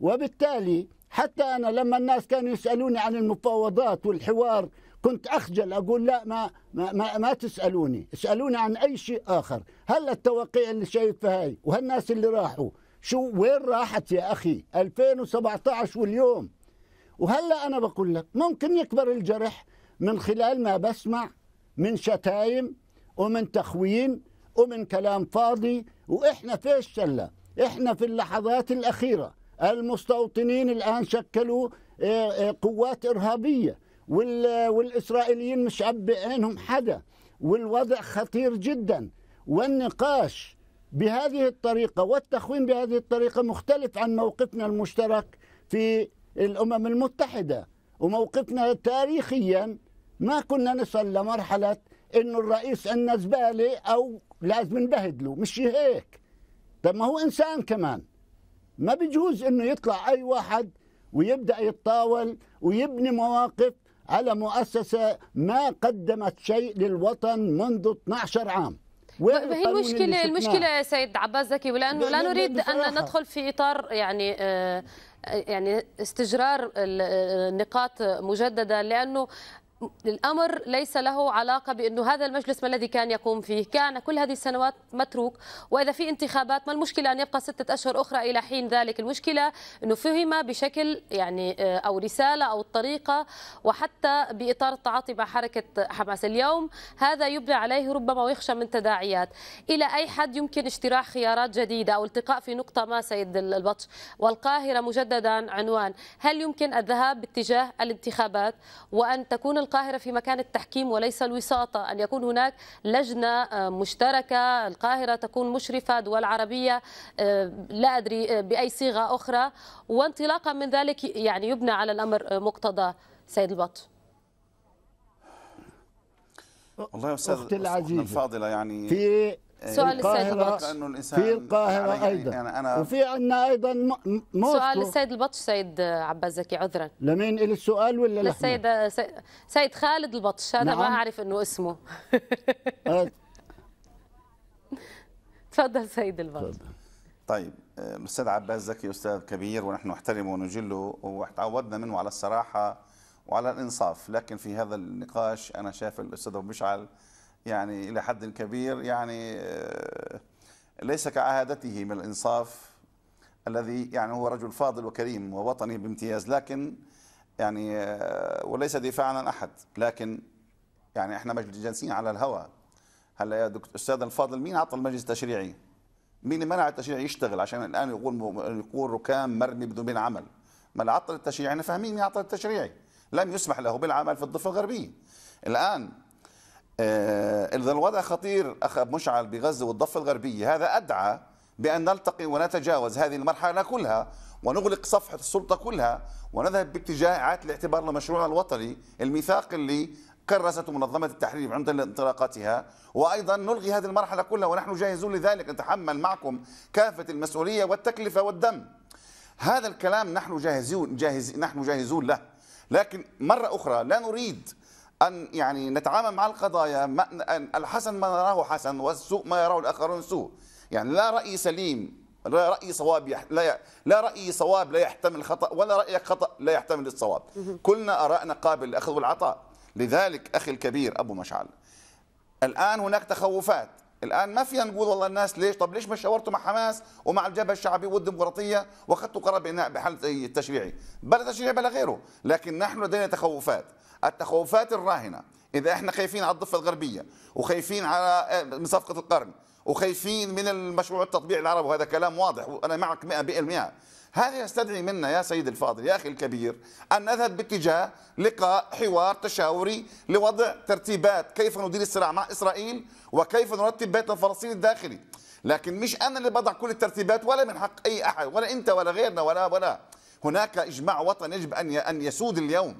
وبالتالي حتى أنا لما الناس كانوا يسألوني عن المفاوضات والحوار كنت أخجل أقول لا ما ما, ما, ما تسألوني اسألوني عن أي شيء آخر هل التوقيع اللي شايفها هاي وهالناس اللي راحوا شو وين راحت يا أخي 2017 واليوم وهلا أنا بقول لك ممكن يكبر الجرح من خلال ما بسمع من شتايم ومن تخوين ومن كلام فاضي وإحنا فيش الشلة إحنا في اللحظات الأخيرة المستوطنين الآن شكلوا آه، آه، قوات إرهابية والإسرائيليين مش عبئينهم حدا والوضع خطير جدا والنقاش بهذه الطريقة والتخوين بهذه الطريقة مختلف عن موقفنا المشترك في الأمم المتحدة وموقفنا تاريخيا ما كنا نصل لمرحلة إنه الرئيس عندنا زبالة أو لازم نبهدله مش هيك طب ما هو إنسان كمان ما بيجوز انه يطلع اي واحد ويبدا يتطاول ويبني مواقف على مؤسسه ما قدمت شيء للوطن منذ 12 عام ما طيب، هي المشكلة المشكلة سيد عباس زكي ولأنه لا نريد أن ندخل في إطار يعني آه، يعني استجرار النقاط آه، مجددا لانه الامر ليس له علاقه بانه هذا المجلس ما الذي كان يقوم فيه، كان كل هذه السنوات متروك، واذا في انتخابات ما المشكله ان يبقى سته اشهر اخرى الى حين ذلك، المشكله انه فهم بشكل يعني آه، او رساله او الطريقه وحتى باطار التعاطي مع حركه حماس، اليوم هذا يبدي عليه ربما ويخشى من تداعيات، الى اي حد يمكن اجتراح خيارات جديده او التقاء في نقطه ما سيد البطش، والقاهره مجددا عنوان، هل يمكن الذهاب باتجاه الانتخابات وان تكون القاهرة في مكان التحكيم وليس الوساطة أن يكون هناك لجنة آه، مشتركة القاهرة تكون مشرفة دول عربية آه، لا أدري آه، بأي صيغة أخرى وانطلاقا من ذلك يعني يبنى على الأمر مقتضى سيد البط والله يا أستاذ الفاضلة يعني في سؤال السيد البطش في يعني القاهرة يعني أيضا يعني أنا وفي عندنا أيضا موسكو سؤال السيد البطش سيد عباس زكي عذرا لمين إلي السؤال ولا للسيد سيد خالد البطش هذا نعم. ما أعرف أنه اسمه أه. تفضل سيد البطش طيب الأستاذ آه، عباس زكي أستاذ كبير ونحن نحترمه ونجله وتعودنا منه على الصراحة وعلى الإنصاف لكن في هذا النقاش أنا شايف الأستاذ أبو مشعل يعني إلى حد كبير يعني آه، ليس كعادته من الإنصاف الذي يعني هو رجل فاضل وكريم ووطني بامتياز لكن يعني آه، وليس دفاعا عن أحد لكن يعني احنا مجلس جالسين على الهوى هلا يا دكتور استاذ الفاضل مين عطى المجلس التشريعي؟ مين اللي منع التشريع يشتغل عشان الان يقول يقول ركام مرمي بدون بين عمل ما اللي عطل التشريعي احنا فاهمين مين عطل التشريعي لم يسمح له بالعمل في الضفه الغربيه الان آه، إذا الوضع خطير أخ مشعل بغزة والضفة الغربية هذا أدعى بأن نلتقي ونتجاوز هذه المرحلة كلها ونغلق صفحة السلطة كلها ونذهب باتجاه إعادة الاعتبار لمشروعنا الوطني الميثاق اللي كرست منظمة التحرير عند انطلاقتها وأيضا نلغي هذه المرحلة كلها ونحن جاهزون لذلك نتحمل معكم كافة المسؤولية والتكلفة والدم هذا الكلام نحن جاهزون جاهز نحن جاهزون له لكن مرة أخرى لا نريد أن يعني نتعامل مع القضايا الحسن ما نراه حسن والسوء ما يراه الآخرون سوء يعني لا رأي سليم لا رأي صواب يح... لا ي... لا رأي صواب لا يحتمل الخطأ ولا رأي خطأ لا يحتمل الصواب كلنا أراءنا قابل للأخذ والعطاء لذلك أخي الكبير أبو مشعل الآن هناك تخوفات الان ما فينا نقول والله الناس ليش طب ليش ما شاورتوا مع حماس ومع الجبهه الشعبيه والديمقراطيه واخذتوا قرار بإنهاء بحل التشريعي بلا تشريع بلا غيره لكن نحن لدينا تخوفات التخوفات الراهنه اذا احنا خايفين على الضفه الغربيه وخايفين على من صفقه آه، القرن وخايفين من المشروع التطبيع العربي وهذا كلام واضح وانا معك 100% هذا يستدعي منا يا سيد الفاضل يا اخي الكبير ان نذهب باتجاه لقاء حوار تشاوري لوضع ترتيبات كيف ندير الصراع مع اسرائيل وكيف نرتب بيتنا الفلسطيني الداخلي لكن مش انا اللي بضع كل الترتيبات ولا من حق اي احد ولا انت ولا غيرنا ولا ولا هناك اجماع وطني يجب ان ان يسود اليوم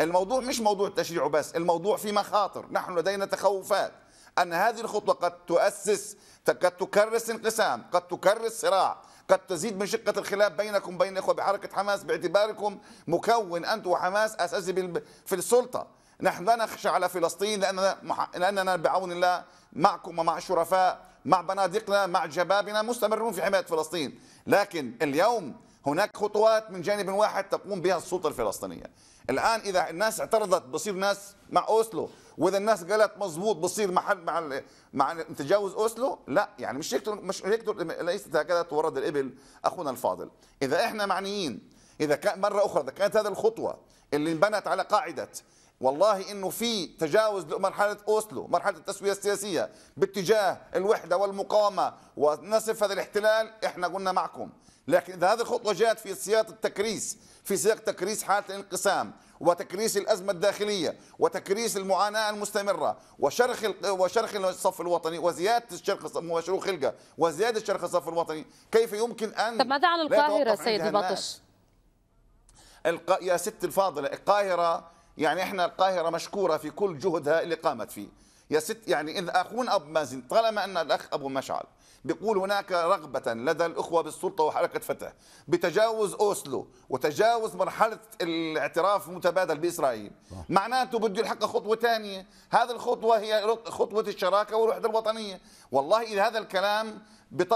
الموضوع مش موضوع تشريع بس الموضوع في مخاطر نحن لدينا تخوفات أن هذه الخطوة قد تؤسس قد تكرس انقسام قد تكرس صراع قد تزيد من شقة الخلاف بينكم بين إخوة بحركة حماس باعتباركم مكون أنت وحماس أساسي في السلطة نحن لا نخشى على فلسطين لأننا, لأننا بعون الله معكم ومع الشرفاء مع بنادقنا مع جبابنا مستمرون في حماية فلسطين لكن اليوم هناك خطوات من جانب واحد تقوم بها السلطة الفلسطينية الان اذا الناس اعترضت بصير ناس مع اوسلو واذا الناس قالت مضبوط بصير محل مع مع تجاوز اوسلو لا يعني مش هيك مش هيك ليست هكذا تورد الابل اخونا الفاضل اذا احنا معنيين اذا كان مره اخرى اذا كانت هذه الخطوه اللي انبنت على قاعده والله انه في تجاوز لمرحله اوسلو، مرحله التسويه السياسيه باتجاه الوحده والمقاومه ونصف هذا الاحتلال، احنا قلنا معكم، لكن إذا هذه الخطوة جاءت في سياق التكريس في سياق تكريس حالة الانقسام وتكريس الأزمة الداخلية وتكريس المعاناة المستمرة وشرخ وشرخ الصف الوطني وزيادة الشرخ وشروخ خلقة وزيادة شرخ الصف الوطني كيف يمكن أن طب ماذا عن القاهرة سيد البطش؟ الق... يا ست الفاضلة القاهرة يعني احنا القاهرة مشكورة في كل جهدها اللي قامت فيه يا ست يعني إذا أخون أبو مازن طالما أن الأخ أبو مشعل بيقول هناك رغبة لدى الأخوة بالسلطة وحركة فتح بتجاوز أوسلو وتجاوز مرحلة الاعتراف المتبادل بإسرائيل صح. معناته بده يلحق خطوة ثانية هذه الخطوة هي خطوة الشراكة والوحدة الوطنية والله إذا هذا الكلام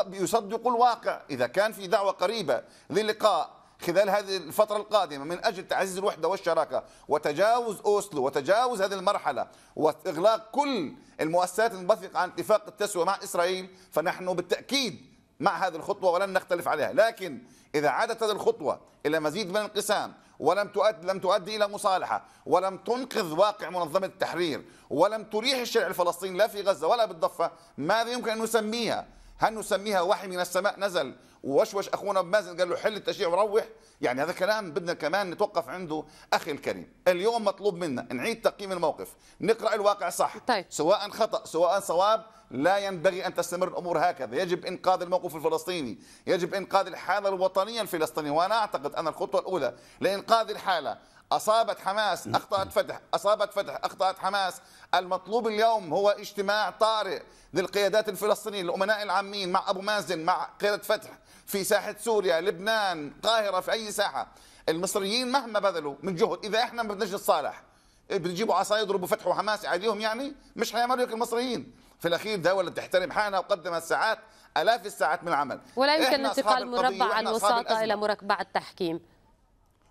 بيصدق الواقع إذا كان في دعوة قريبة للقاء خلال هذه الفترة القادمة من أجل تعزيز الوحدة والشراكة وتجاوز أوسلو وتجاوز هذه المرحلة وإغلاق كل المؤسسات المنبثقة عن اتفاق التسوية مع إسرائيل فنحن بالتأكيد مع هذه الخطوة ولن نختلف عليها لكن إذا عادت هذه الخطوة إلى مزيد من الانقسام ولم تؤدي لم تؤدي الى مصالحه ولم تنقذ واقع منظمه التحرير ولم تريح الشارع الفلسطيني لا في غزه ولا بالضفه ماذا يمكن ان نسميها هل نسميها وحي من السماء نزل ووشوش اخونا مازن قال له حل التشيع وروح يعني هذا كلام بدنا كمان نتوقف عنده اخي الكريم اليوم مطلوب منا نعيد تقييم الموقف نقرا الواقع صح طيب. سواء خطا سواء صواب لا ينبغي ان تستمر الامور هكذا يجب انقاذ الموقف الفلسطيني يجب انقاذ الحاله الوطنيه الفلسطينيه وانا اعتقد ان الخطوه الاولى لانقاذ الحاله أصابت حماس أخطأت فتح أصابت فتح أخطأت حماس المطلوب اليوم هو اجتماع طارئ للقيادات الفلسطينية الأمناء العامين مع أبو مازن مع قيادة فتح في ساحة سوريا لبنان القاهرة في أي ساحة المصريين مهما بذلوا من جهد إذا إحنا ما بدناش نتصالح إيه، بتجيبوا عصا يضربوا فتح وحماس عليهم يعني مش حيعملوا هيك المصريين في الاخير دوله تحترم حالها وقدمت ساعات الاف الساعات من العمل ولا يمكن انتقال مربع الوساطه الى مربع التحكيم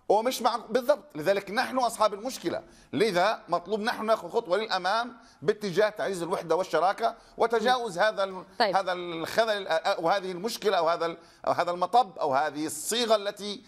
ومش مع بالضبط لذلك نحن اصحاب المشكله لذا مطلوب نحن ناخذ خطوه للامام باتجاه تعزيز الوحده والشراكه وتجاوز هذا طيب. هذا الخذل وهذه المشكله او هذا او هذا المطب او هذه الصيغه التي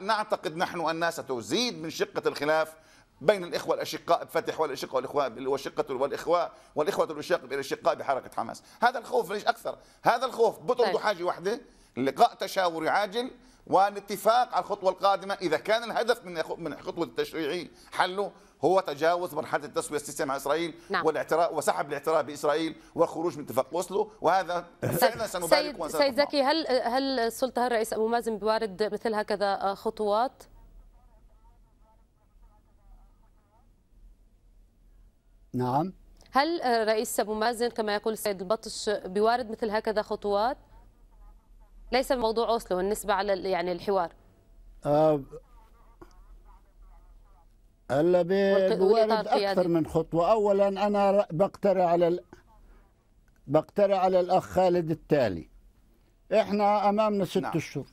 نعتقد نحن انها ستزيد من شقه الخلاف بين الاخوه الاشقاء بفتح والاشقاء والاخوه والشقه والاخوه والاخوه الاشقاء الاشقاء بحركه حماس هذا الخوف ليش اكثر هذا الخوف بطرد طيب. حاجه واحده لقاء تشاوري عاجل والاتفاق على الخطوه القادمه اذا كان الهدف من من خطوه التشريعي حله هو تجاوز مرحله التسويه السياسيه مع اسرائيل نعم. والاعتراف وسحب الاعتراف باسرائيل والخروج من اتفاق اوسلو وهذا فعلا سنبارك سيد, سيد زكي هل هل السلطه هل الرئيس ابو مازن بوارد مثل هكذا آه، خطوات؟ نعم هل الرئيس آه، ابو مازن كما يقول السيد البطش بوارد مثل هكذا خطوات؟ ليس الموضوع اوسلو النسبه على يعني الحوار آه هلا اكثر من خطوه اولا انا بقترع على بقترع على الاخ خالد التالي احنا امامنا ست نعم. اشهر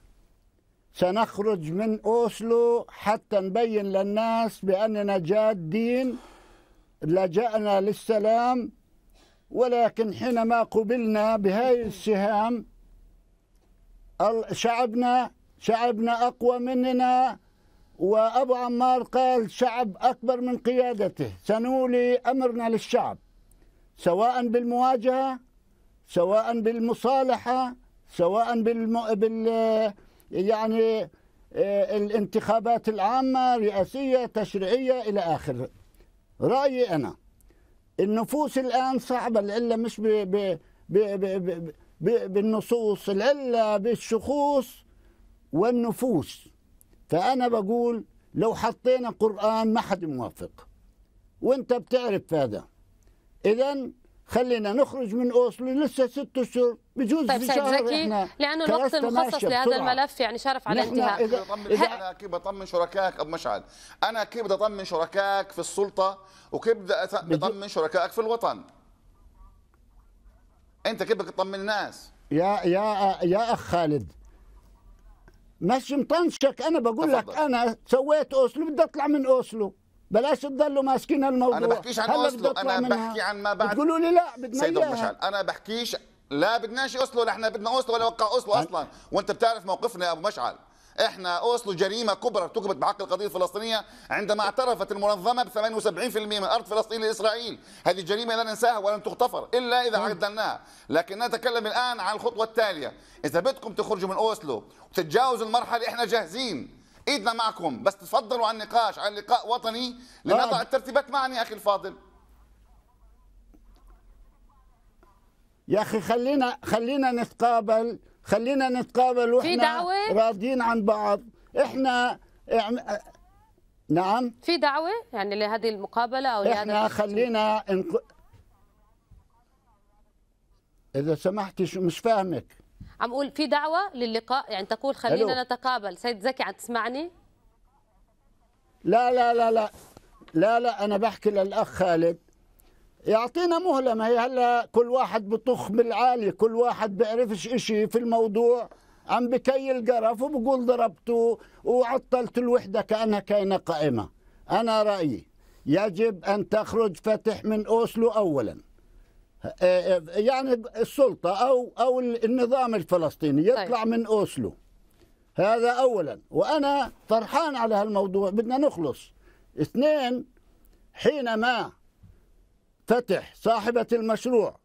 سنخرج من اوسلو حتى نبين للناس باننا جادين لجانا للسلام ولكن حينما قبلنا بهاي السهام شعبنا شعبنا أقوى مننا وأبو عمار قال شعب أكبر من قيادته سنولي أمرنا للشعب سواء بالمواجهة سواء بالمصالحة سواء بالم... بال يعني آه، الانتخابات العامة رئاسية تشريعية إلى آخره رأيي أنا النفوس الآن صعبة إلا مش ب... ب... ب... ب... ب... بالنصوص العلة بالشخوص والنفوس فأنا بقول لو حطينا قرآن ما حد موافق وانت بتعرف هذا إذا خلينا نخرج من اوسلو لسه ست اشهر بجوز طيب في شهر زكي لانه الوقت المخصص لهذا بسرعة. الملف يعني شرف على انتهاء إذا إذا انا كيف بطمن شركائك ابو مشعل انا كيف بدي اطمن شركائك في السلطه وكيف بدي اطمن شركائك في الوطن انت كيف بدك تطمن الناس يا يا يا اخ خالد مش مطنشك انا بقول لك انا سويت اوسلو بدي اطلع من اوسلو بلاش تضلوا ماسكين الموضوع انا بحكيش عن اوسلو انا بحكي عن ما بعد بتقولوا لي لا بدنا سيد مشعل انا بحكيش لا بدناش اوسلو نحن بدنا اوسلو ولا وقع اوسلو اصلا وانت بتعرف موقفنا يا ابو مشعل احنا اوسلو جريمه كبرى ارتكبت بحق القضيه الفلسطينيه عندما اعترفت المنظمه ب 78% من ارض فلسطين لاسرائيل، هذه جريمه لا ننساها ولن تغتفر الا اذا نعم. عدلناها، لكن نتكلم الان عن الخطوه التاليه، اذا بدكم تخرجوا من اوسلو وتتجاوزوا المرحله احنا جاهزين، ايدنا معكم بس تفضلوا عن النقاش عن لقاء وطني لنضع نعم. الترتيبات معا يا اخي الفاضل. يا اخي خلينا خلينا نتقابل خلينا نتقابل واحنا في دعوة؟ راضيين عن بعض احنا نعم في دعوة يعني لهذه المقابلة او لهذا احنا خلينا انق... اذا سمحتي مش فاهمك عم اقول في دعوة للقاء يعني تقول خلينا هلو. نتقابل سيد زكي عم تسمعني؟ لا لا لا لا لا لا انا بحكي للاخ خالد يعطينا مهلة ما هي هلا كل واحد بطخ بالعالي كل واحد بيعرفش إشي في الموضوع عم بكي القرف وبقول ضربته وعطلت الوحدة كأنها كائنة قائمة أنا رأيي يجب أن تخرج فتح من أوسلو أولا إيه، إيه، يعني السلطة أو أو النظام الفلسطيني طيب. يطلع من أوسلو هذا أولا وأنا فرحان على هالموضوع بدنا نخلص اثنين حينما فتح صاحبة المشروع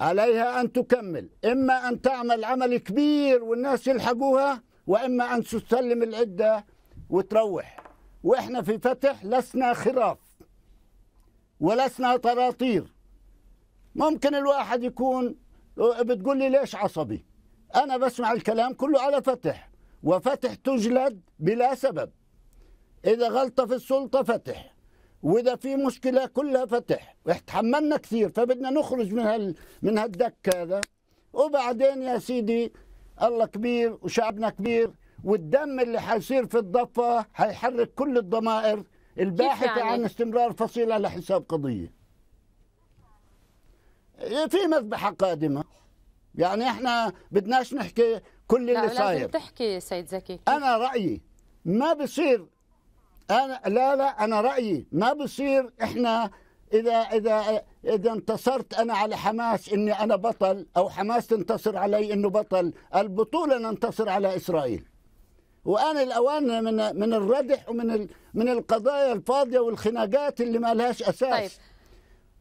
عليها أن تكمل إما أن تعمل عمل كبير والناس يلحقوها وإما أن تسلم العدة وتروح وإحنا في فتح لسنا خراف ولسنا طراطير ممكن الواحد يكون بتقول لي ليش عصبي أنا بسمع الكلام كله على فتح وفتح تجلد بلا سبب إذا غلطة في السلطة فتح واذا في مشكله كلها فتح تحملنا كثير فبدنا نخرج من هال من هالدك هذا وبعدين يا سيدي الله كبير وشعبنا كبير والدم اللي حيصير في الضفه حيحرك كل الضمائر الباحثه يعني؟ عن استمرار فصيله لحساب قضيه إيه، في مذبحه قادمه يعني احنا بدناش نحكي كل اللي صاير تحكي سيد زكي انا رايي ما بصير أنا لا لا أنا رأيي ما بصير إحنا إذا إذا إذا انتصرت أنا على حماس إني أنا بطل أو حماس تنتصر علي إنه بطل البطولة ننتصر على إسرائيل وأنا الأوان من من الردح ومن من القضايا الفاضية والخناقات اللي ما لهاش أساس طيب.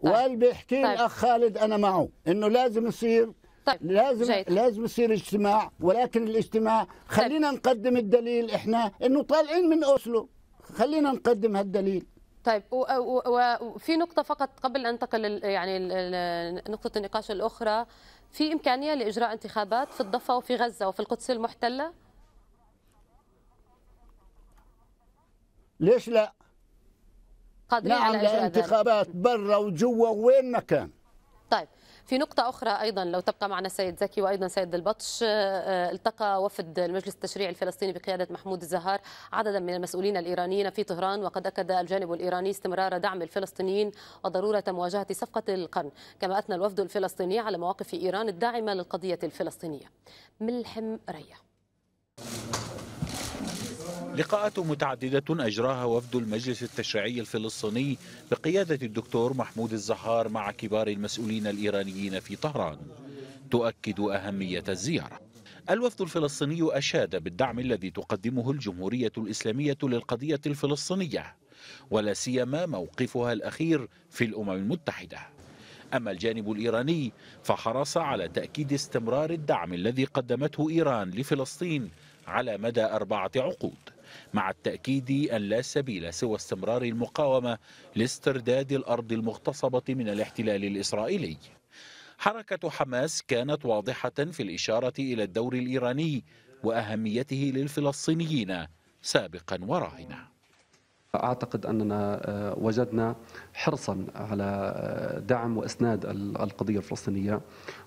طيب. وقال بيحكي طيب. الأخ خالد أنا معه إنه لازم يصير طيب. لازم جيد. لازم يصير اجتماع ولكن الاجتماع طيب. خلينا طيب. نقدم الدليل احنا انه طالعين من اوسلو خلينا نقدم هالدليل طيب وفي نقطة فقط قبل أن أنتقل يعني نقطة النقاش الأخرى في إمكانية لإجراء انتخابات في الضفة وفي غزة وفي القدس المحتلة؟ ليش لا؟ قادرين نعم على انتخابات برا وجوا وين ما كان طيب في نقطة أخرى أيضا لو تبقى معنا سيد زكي وأيضا سيد البطش آه، آه، التقى وفد المجلس التشريعي الفلسطيني بقيادة محمود الزهار عددا من المسؤولين الإيرانيين في طهران وقد أكد الجانب الإيراني استمرار دعم الفلسطينيين وضرورة مواجهة صفقة القرن كما أثنى الوفد الفلسطيني على مواقف إيران الداعمة للقضية الفلسطينية ملحم ريا لقاءات متعددة أجراها وفد المجلس التشريعي الفلسطيني بقيادة الدكتور محمود الزهار مع كبار المسؤولين الإيرانيين في طهران تؤكد أهمية الزيارة الوفد الفلسطيني أشاد بالدعم الذي تقدمه الجمهورية الإسلامية للقضية الفلسطينية ولا سيما موقفها الأخير في الأمم المتحدة أما الجانب الإيراني فحرص على تأكيد استمرار الدعم الذي قدمته إيران لفلسطين على مدى أربعة عقود مع التأكيد أن لا سبيل سوى استمرار المقاومة لاسترداد الأرض المغتصبة من الاحتلال الإسرائيلي حركة حماس كانت واضحة في الإشارة إلى الدور الإيراني وأهميته للفلسطينيين سابقا وراهنا اعتقد اننا آه، وجدنا حرصا على آه، دعم واسناد القضيه الفلسطينيه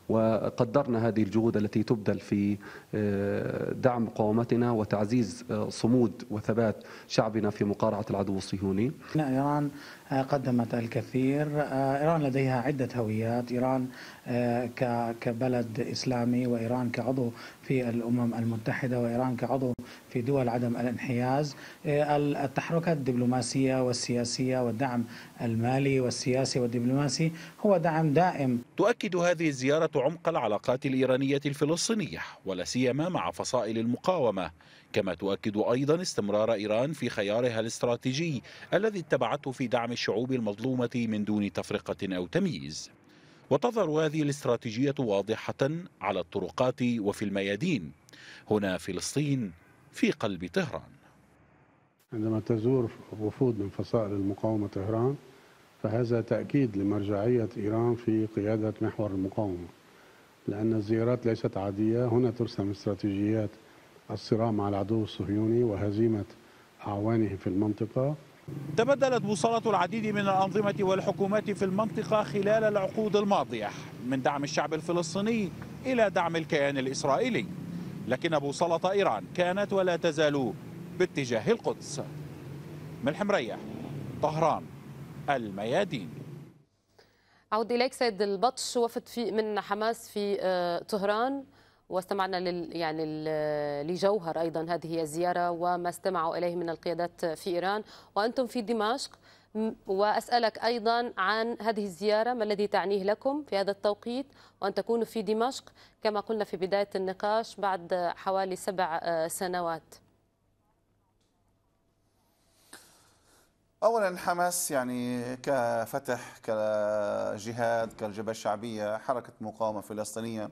وقدرنا هذه الجهود التي تبذل في آه، دعم مقاومتنا وتعزيز آه، صمود وثبات شعبنا في مقارعة العدو الصهيوني إيران آه، قدمت الكثير إيران لديها عدة هويات إيران كبلد إسلامي وإيران كعضو في الأمم المتحدة وإيران كعضو في دول عدم الانحياز التحركات الدبلوماسية والسياسية والدعم المالي والسياسي والدبلوماسي هو دعم دائم تؤكد هذه الزيارة عمق العلاقات الإيرانية الفلسطينية ولا سيما مع فصائل المقاومة كما تؤكد أيضا استمرار إيران في خيارها الاستراتيجي الذي اتبعته في دعم الشعوب المظلومة من دون تفرقة أو تمييز وتظهر هذه الاستراتيجية واضحة على الطرقات وفي الميادين هنا فلسطين في قلب طهران عندما تزور وفود من فصائل المقاومة طهران فهذا تأكيد لمرجعية إيران في قيادة محور المقاومة لأن الزيارات ليست عادية هنا ترسم استراتيجيات الصراع مع العدو الصهيوني وهزيمة أعوانه في المنطقة تبدلت بوصلة العديد من الأنظمة والحكومات في المنطقة خلال العقود الماضية من دعم الشعب الفلسطيني إلى دعم الكيان الإسرائيلي لكن بوصلة إيران كانت ولا تزال باتجاه القدس من الحمرية طهران الميادين أعود إليك سيد البطش وفد في من حماس في آه، طهران واستمعنا لل يعني لجوهر ايضا هذه الزياره وما استمعوا اليه من القيادات في ايران وانتم في دمشق واسالك ايضا عن هذه الزياره ما الذي تعنيه لكم في هذا التوقيت وان تكونوا في دمشق كما قلنا في بدايه النقاش بعد حوالي سبع آه، سنوات. اولا حماس يعني كفتح كجهاد كالجبهه الشعبيه حركه مقاومه فلسطينيه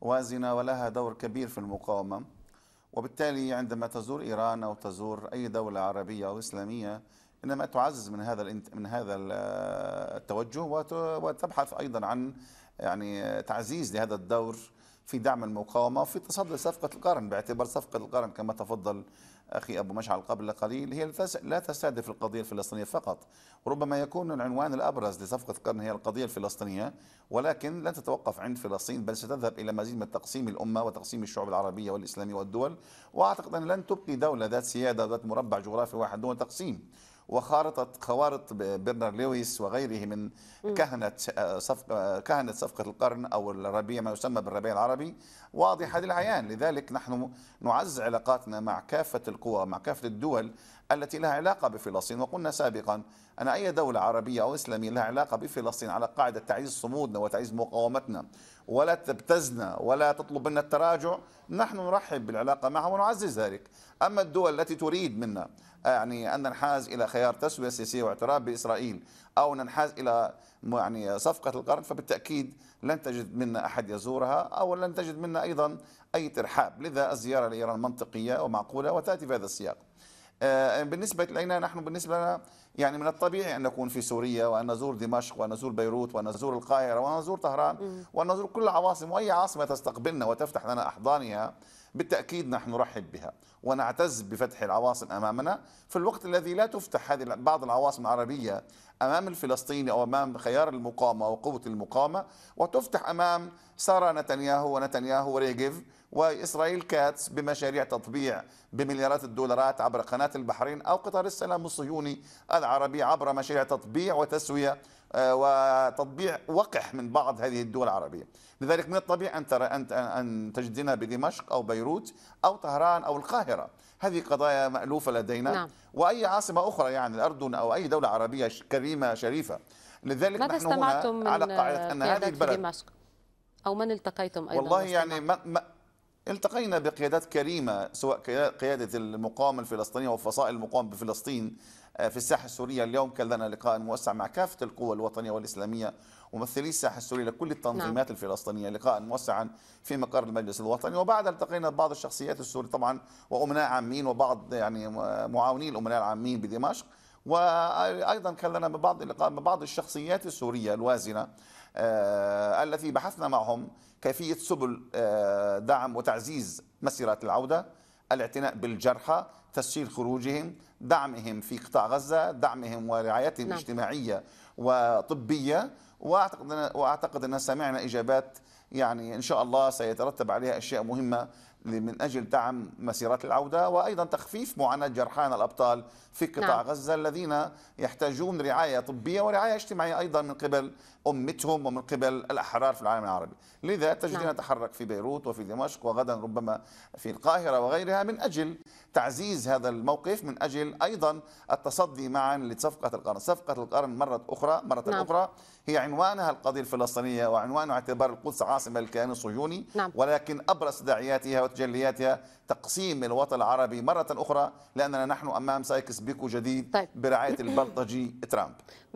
وازنه ولها دور كبير في المقاومه وبالتالي عندما تزور ايران او تزور اي دوله عربيه او اسلاميه انما تعزز من هذا من هذا التوجه وتبحث ايضا عن يعني تعزيز لهذا الدور في دعم المقاومه وفي تصدي صفقه القرن باعتبار صفقه القرن كما تفضل أخي أبو مشعل قبل قليل هي لا تستهدف القضية الفلسطينية فقط ربما يكون العنوان الأبرز لصفقة قرن هي القضية الفلسطينية ولكن لا تتوقف عند فلسطين بل ستذهب إلى مزيد من تقسيم الأمة وتقسيم الشعوب العربية والإسلامية والدول وأعتقد أن لن تبقي دولة ذات سيادة وذات مربع جغرافي واحد دون تقسيم وخارطة خوارط برنر لويس وغيره من كهنة آه، صفقة آه، كهنة صفقة القرن أو الربيع ما يسمى بالربيع العربي واضحة للعيان لذلك نحن نعز علاقاتنا مع كافة القوى مع كافة الدول التي لها علاقة بفلسطين وقلنا سابقا أن أي دولة عربية أو إسلامية لها علاقة بفلسطين على قاعدة تعزيز صمودنا وتعزيز مقاومتنا ولا تبتزنا ولا تطلب منا التراجع نحن نرحب بالعلاقة معها ونعزز ذلك أما الدول التي تريد منا آه، يعني أن ننحاز إلى خيار تسوية سياسية واعتراف بإسرائيل أو ننحاز إلى يعني صفقة القرن فبالتأكيد لن تجد منا أحد يزورها أو لن تجد منا أيضا أي ترحاب لذا الزيارة لإيران منطقية ومعقولة وتأتي في هذا السياق آه، بالنسبة إلينا نحن بالنسبة لنا يعني من الطبيعي أن نكون في سوريا وأن نزور دمشق وأن نزور بيروت وأن نزور القاهرة وأن نزور طهران وأن نزور كل العواصم وأي عاصمة تستقبلنا وتفتح لنا أحضانها بالتأكيد نحن نرحب بها ونعتز بفتح العواصم أمامنا في الوقت الذي لا تفتح هذه بعض العواصم العربية أمام الفلسطيني أو أمام خيار المقاومة وقوة المقاومة وتفتح أمام سارة نتنياهو ونتنياهو وريجيف وإسرائيل كاتس بمشاريع تطبيع بمليارات الدولارات عبر قناة البحرين أو قطار السلام الصهيوني العربي عبر مشاريع تطبيع وتسوية آه، وتطبيع وقح من بعض هذه الدول العربية لذلك من الطبيعي أن, ترى أن, أن تجدنا بدمشق أو بيروت أو طهران أو القاهرة هذه قضايا مألوفة لدينا نعم. وأي عاصمة أخرى يعني الأردن أو أي دولة عربية كريمة شريفة لذلك ماذا نحن استمعتم هنا من على قاعدة أن هذه البلد دمشق أو من التقيتم أيضا والله يعني ما, ما التقينا بقيادات كريمة سواء قيادة المقاومة الفلسطينية وفصائل المقاومة بفلسطين آه، في الساحة السورية اليوم كان لنا لقاء موسع مع كافة القوى الوطنية والإسلامية ممثلي الساحة السورية لكل التنظيمات نعم. الفلسطينية لقاء موسعا في مقر المجلس الوطني وبعد التقينا ببعض الشخصيات السورية طبعا وأمناء عامين وبعض يعني معاوني الأمناء العامين بدمشق وأيضا كان لنا بعض اللقاء مع بعض الشخصيات السورية الوازنة آه، التي بحثنا معهم كيفية سبل آه، دعم وتعزيز مسيرات العودة الاعتناء بالجرحى تسجيل خروجهم دعمهم في قطاع غزة دعمهم ورعايتهم نعم. اجتماعية وطبية وأعتقد, وأعتقد أن سمعنا إجابات يعني إن شاء الله سيترتب عليها أشياء مهمة من أجل دعم مسيرات العودة وأيضا تخفيف معاناة جرحان الأبطال في قطاع نعم. غزة الذين يحتاجون رعاية طبية ورعاية اجتماعية أيضا من قبل أمتهم ومن قبل الأحرار في العالم العربي لذا تجدنا نعم. نتحرك في بيروت وفي دمشق وغدا ربما في القاهرة وغيرها من أجل تعزيز هذا الموقف من أجل أيضا التصدي معا لصفقة القرن صفقة القرن مرة أخرى مرة نعم. أخرى هي عنوانها القضية الفلسطينية وعنوانها اعتبار القدس عاصمة للكيان الصهيوني نعم. ولكن أبرز داعياتها وتجلياتها تقسيم الوطن العربي مرة أخرى لأننا نحن أمام سايكس بيكو جديد طيب. برعاية البلطجي ترامب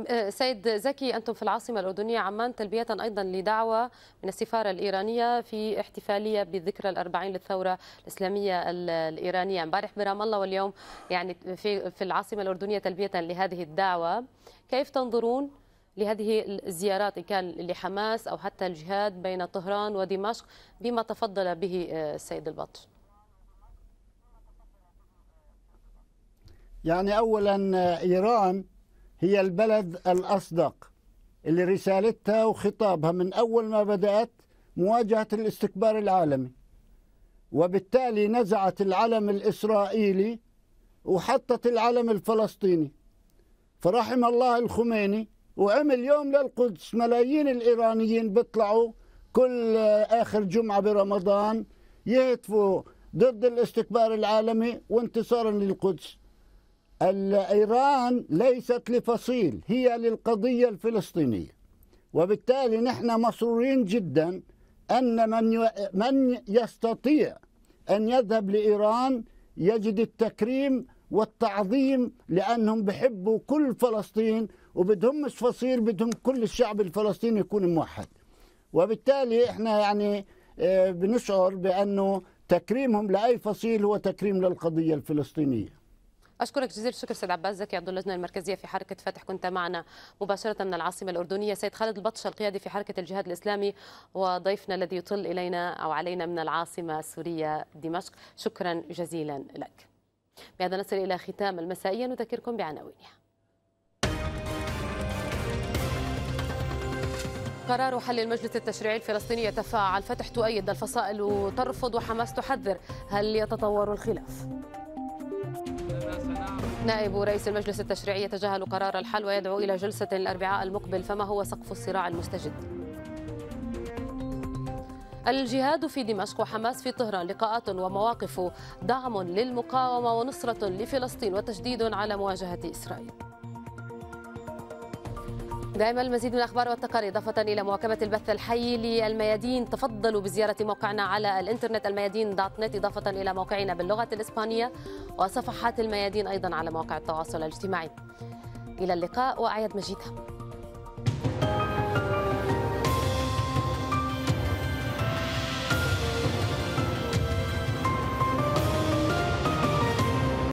آه، سيد زكي أنتم في العاصمة الأردنية عمان تلبية أيضا لدعوة من السفارة الإيرانية في احتفالية بذكرى الأربعين للثورة الإسلامية الإيرانية امبارح برام الله واليوم يعني في في العاصمة الأردنية تلبية لهذه الدعوة كيف تنظرون لهذه الزيارات إن كان لحماس أو حتى الجهاد بين طهران ودمشق بما تفضل به السيد آه، البطش يعني أولا آه، إيران هي البلد الأصدق اللي رسالتها وخطابها من أول ما بدأت مواجهة الاستكبار العالمي وبالتالي نزعت العلم الإسرائيلي وحطت العلم الفلسطيني فرحم الله الخميني وعمل يوم للقدس ملايين الإيرانيين بيطلعوا كل آخر جمعة برمضان يهتفوا ضد الاستكبار العالمي وانتصارا للقدس إيران ليست لفصيل هي للقضية الفلسطينية وبالتالي نحن مسرورين جدا أن من من يستطيع أن يذهب لإيران يجد التكريم والتعظيم لأنهم بحبوا كل فلسطين وبدهم مش فصيل بدهم كل الشعب الفلسطيني يكون موحد وبالتالي احنا يعني آه، بنشعر بأنه تكريمهم لأي فصيل هو تكريم للقضية الفلسطينية اشكرك جزيل الشكر سيد عباس زكي عضو اللجنه المركزيه في حركه فتح كنت معنا مباشره من العاصمه الاردنيه سيد خالد البطشه القيادي في حركه الجهاد الاسلامي وضيفنا الذي يطل الينا او علينا من العاصمه السوريه دمشق شكرا جزيلا لك بهذا نصل الى ختام المسائيه نذكركم بعناوينها قرار حل المجلس التشريعي الفلسطيني يتفاعل فتح تؤيد الفصائل ترفض وحماس تحذر هل يتطور الخلاف نائب رئيس المجلس التشريعي يتجاهل قرار الحل ويدعو إلى جلسة الأربعاء المقبل فما هو سقف الصراع المستجد؟ الجهاد في دمشق وحماس في طهران لقاءات ومواقف دعم للمقاومة ونصرة لفلسطين وتشديد على مواجهة إسرائيل دائما المزيد من الاخبار والتقارير اضافه الى مواكبه البث الحي للميادين تفضلوا بزياره موقعنا على الانترنت الميادين دوت نت اضافه الى موقعنا باللغه الاسبانيه وصفحات الميادين ايضا على مواقع التواصل الاجتماعي الى اللقاء واعياد مجيده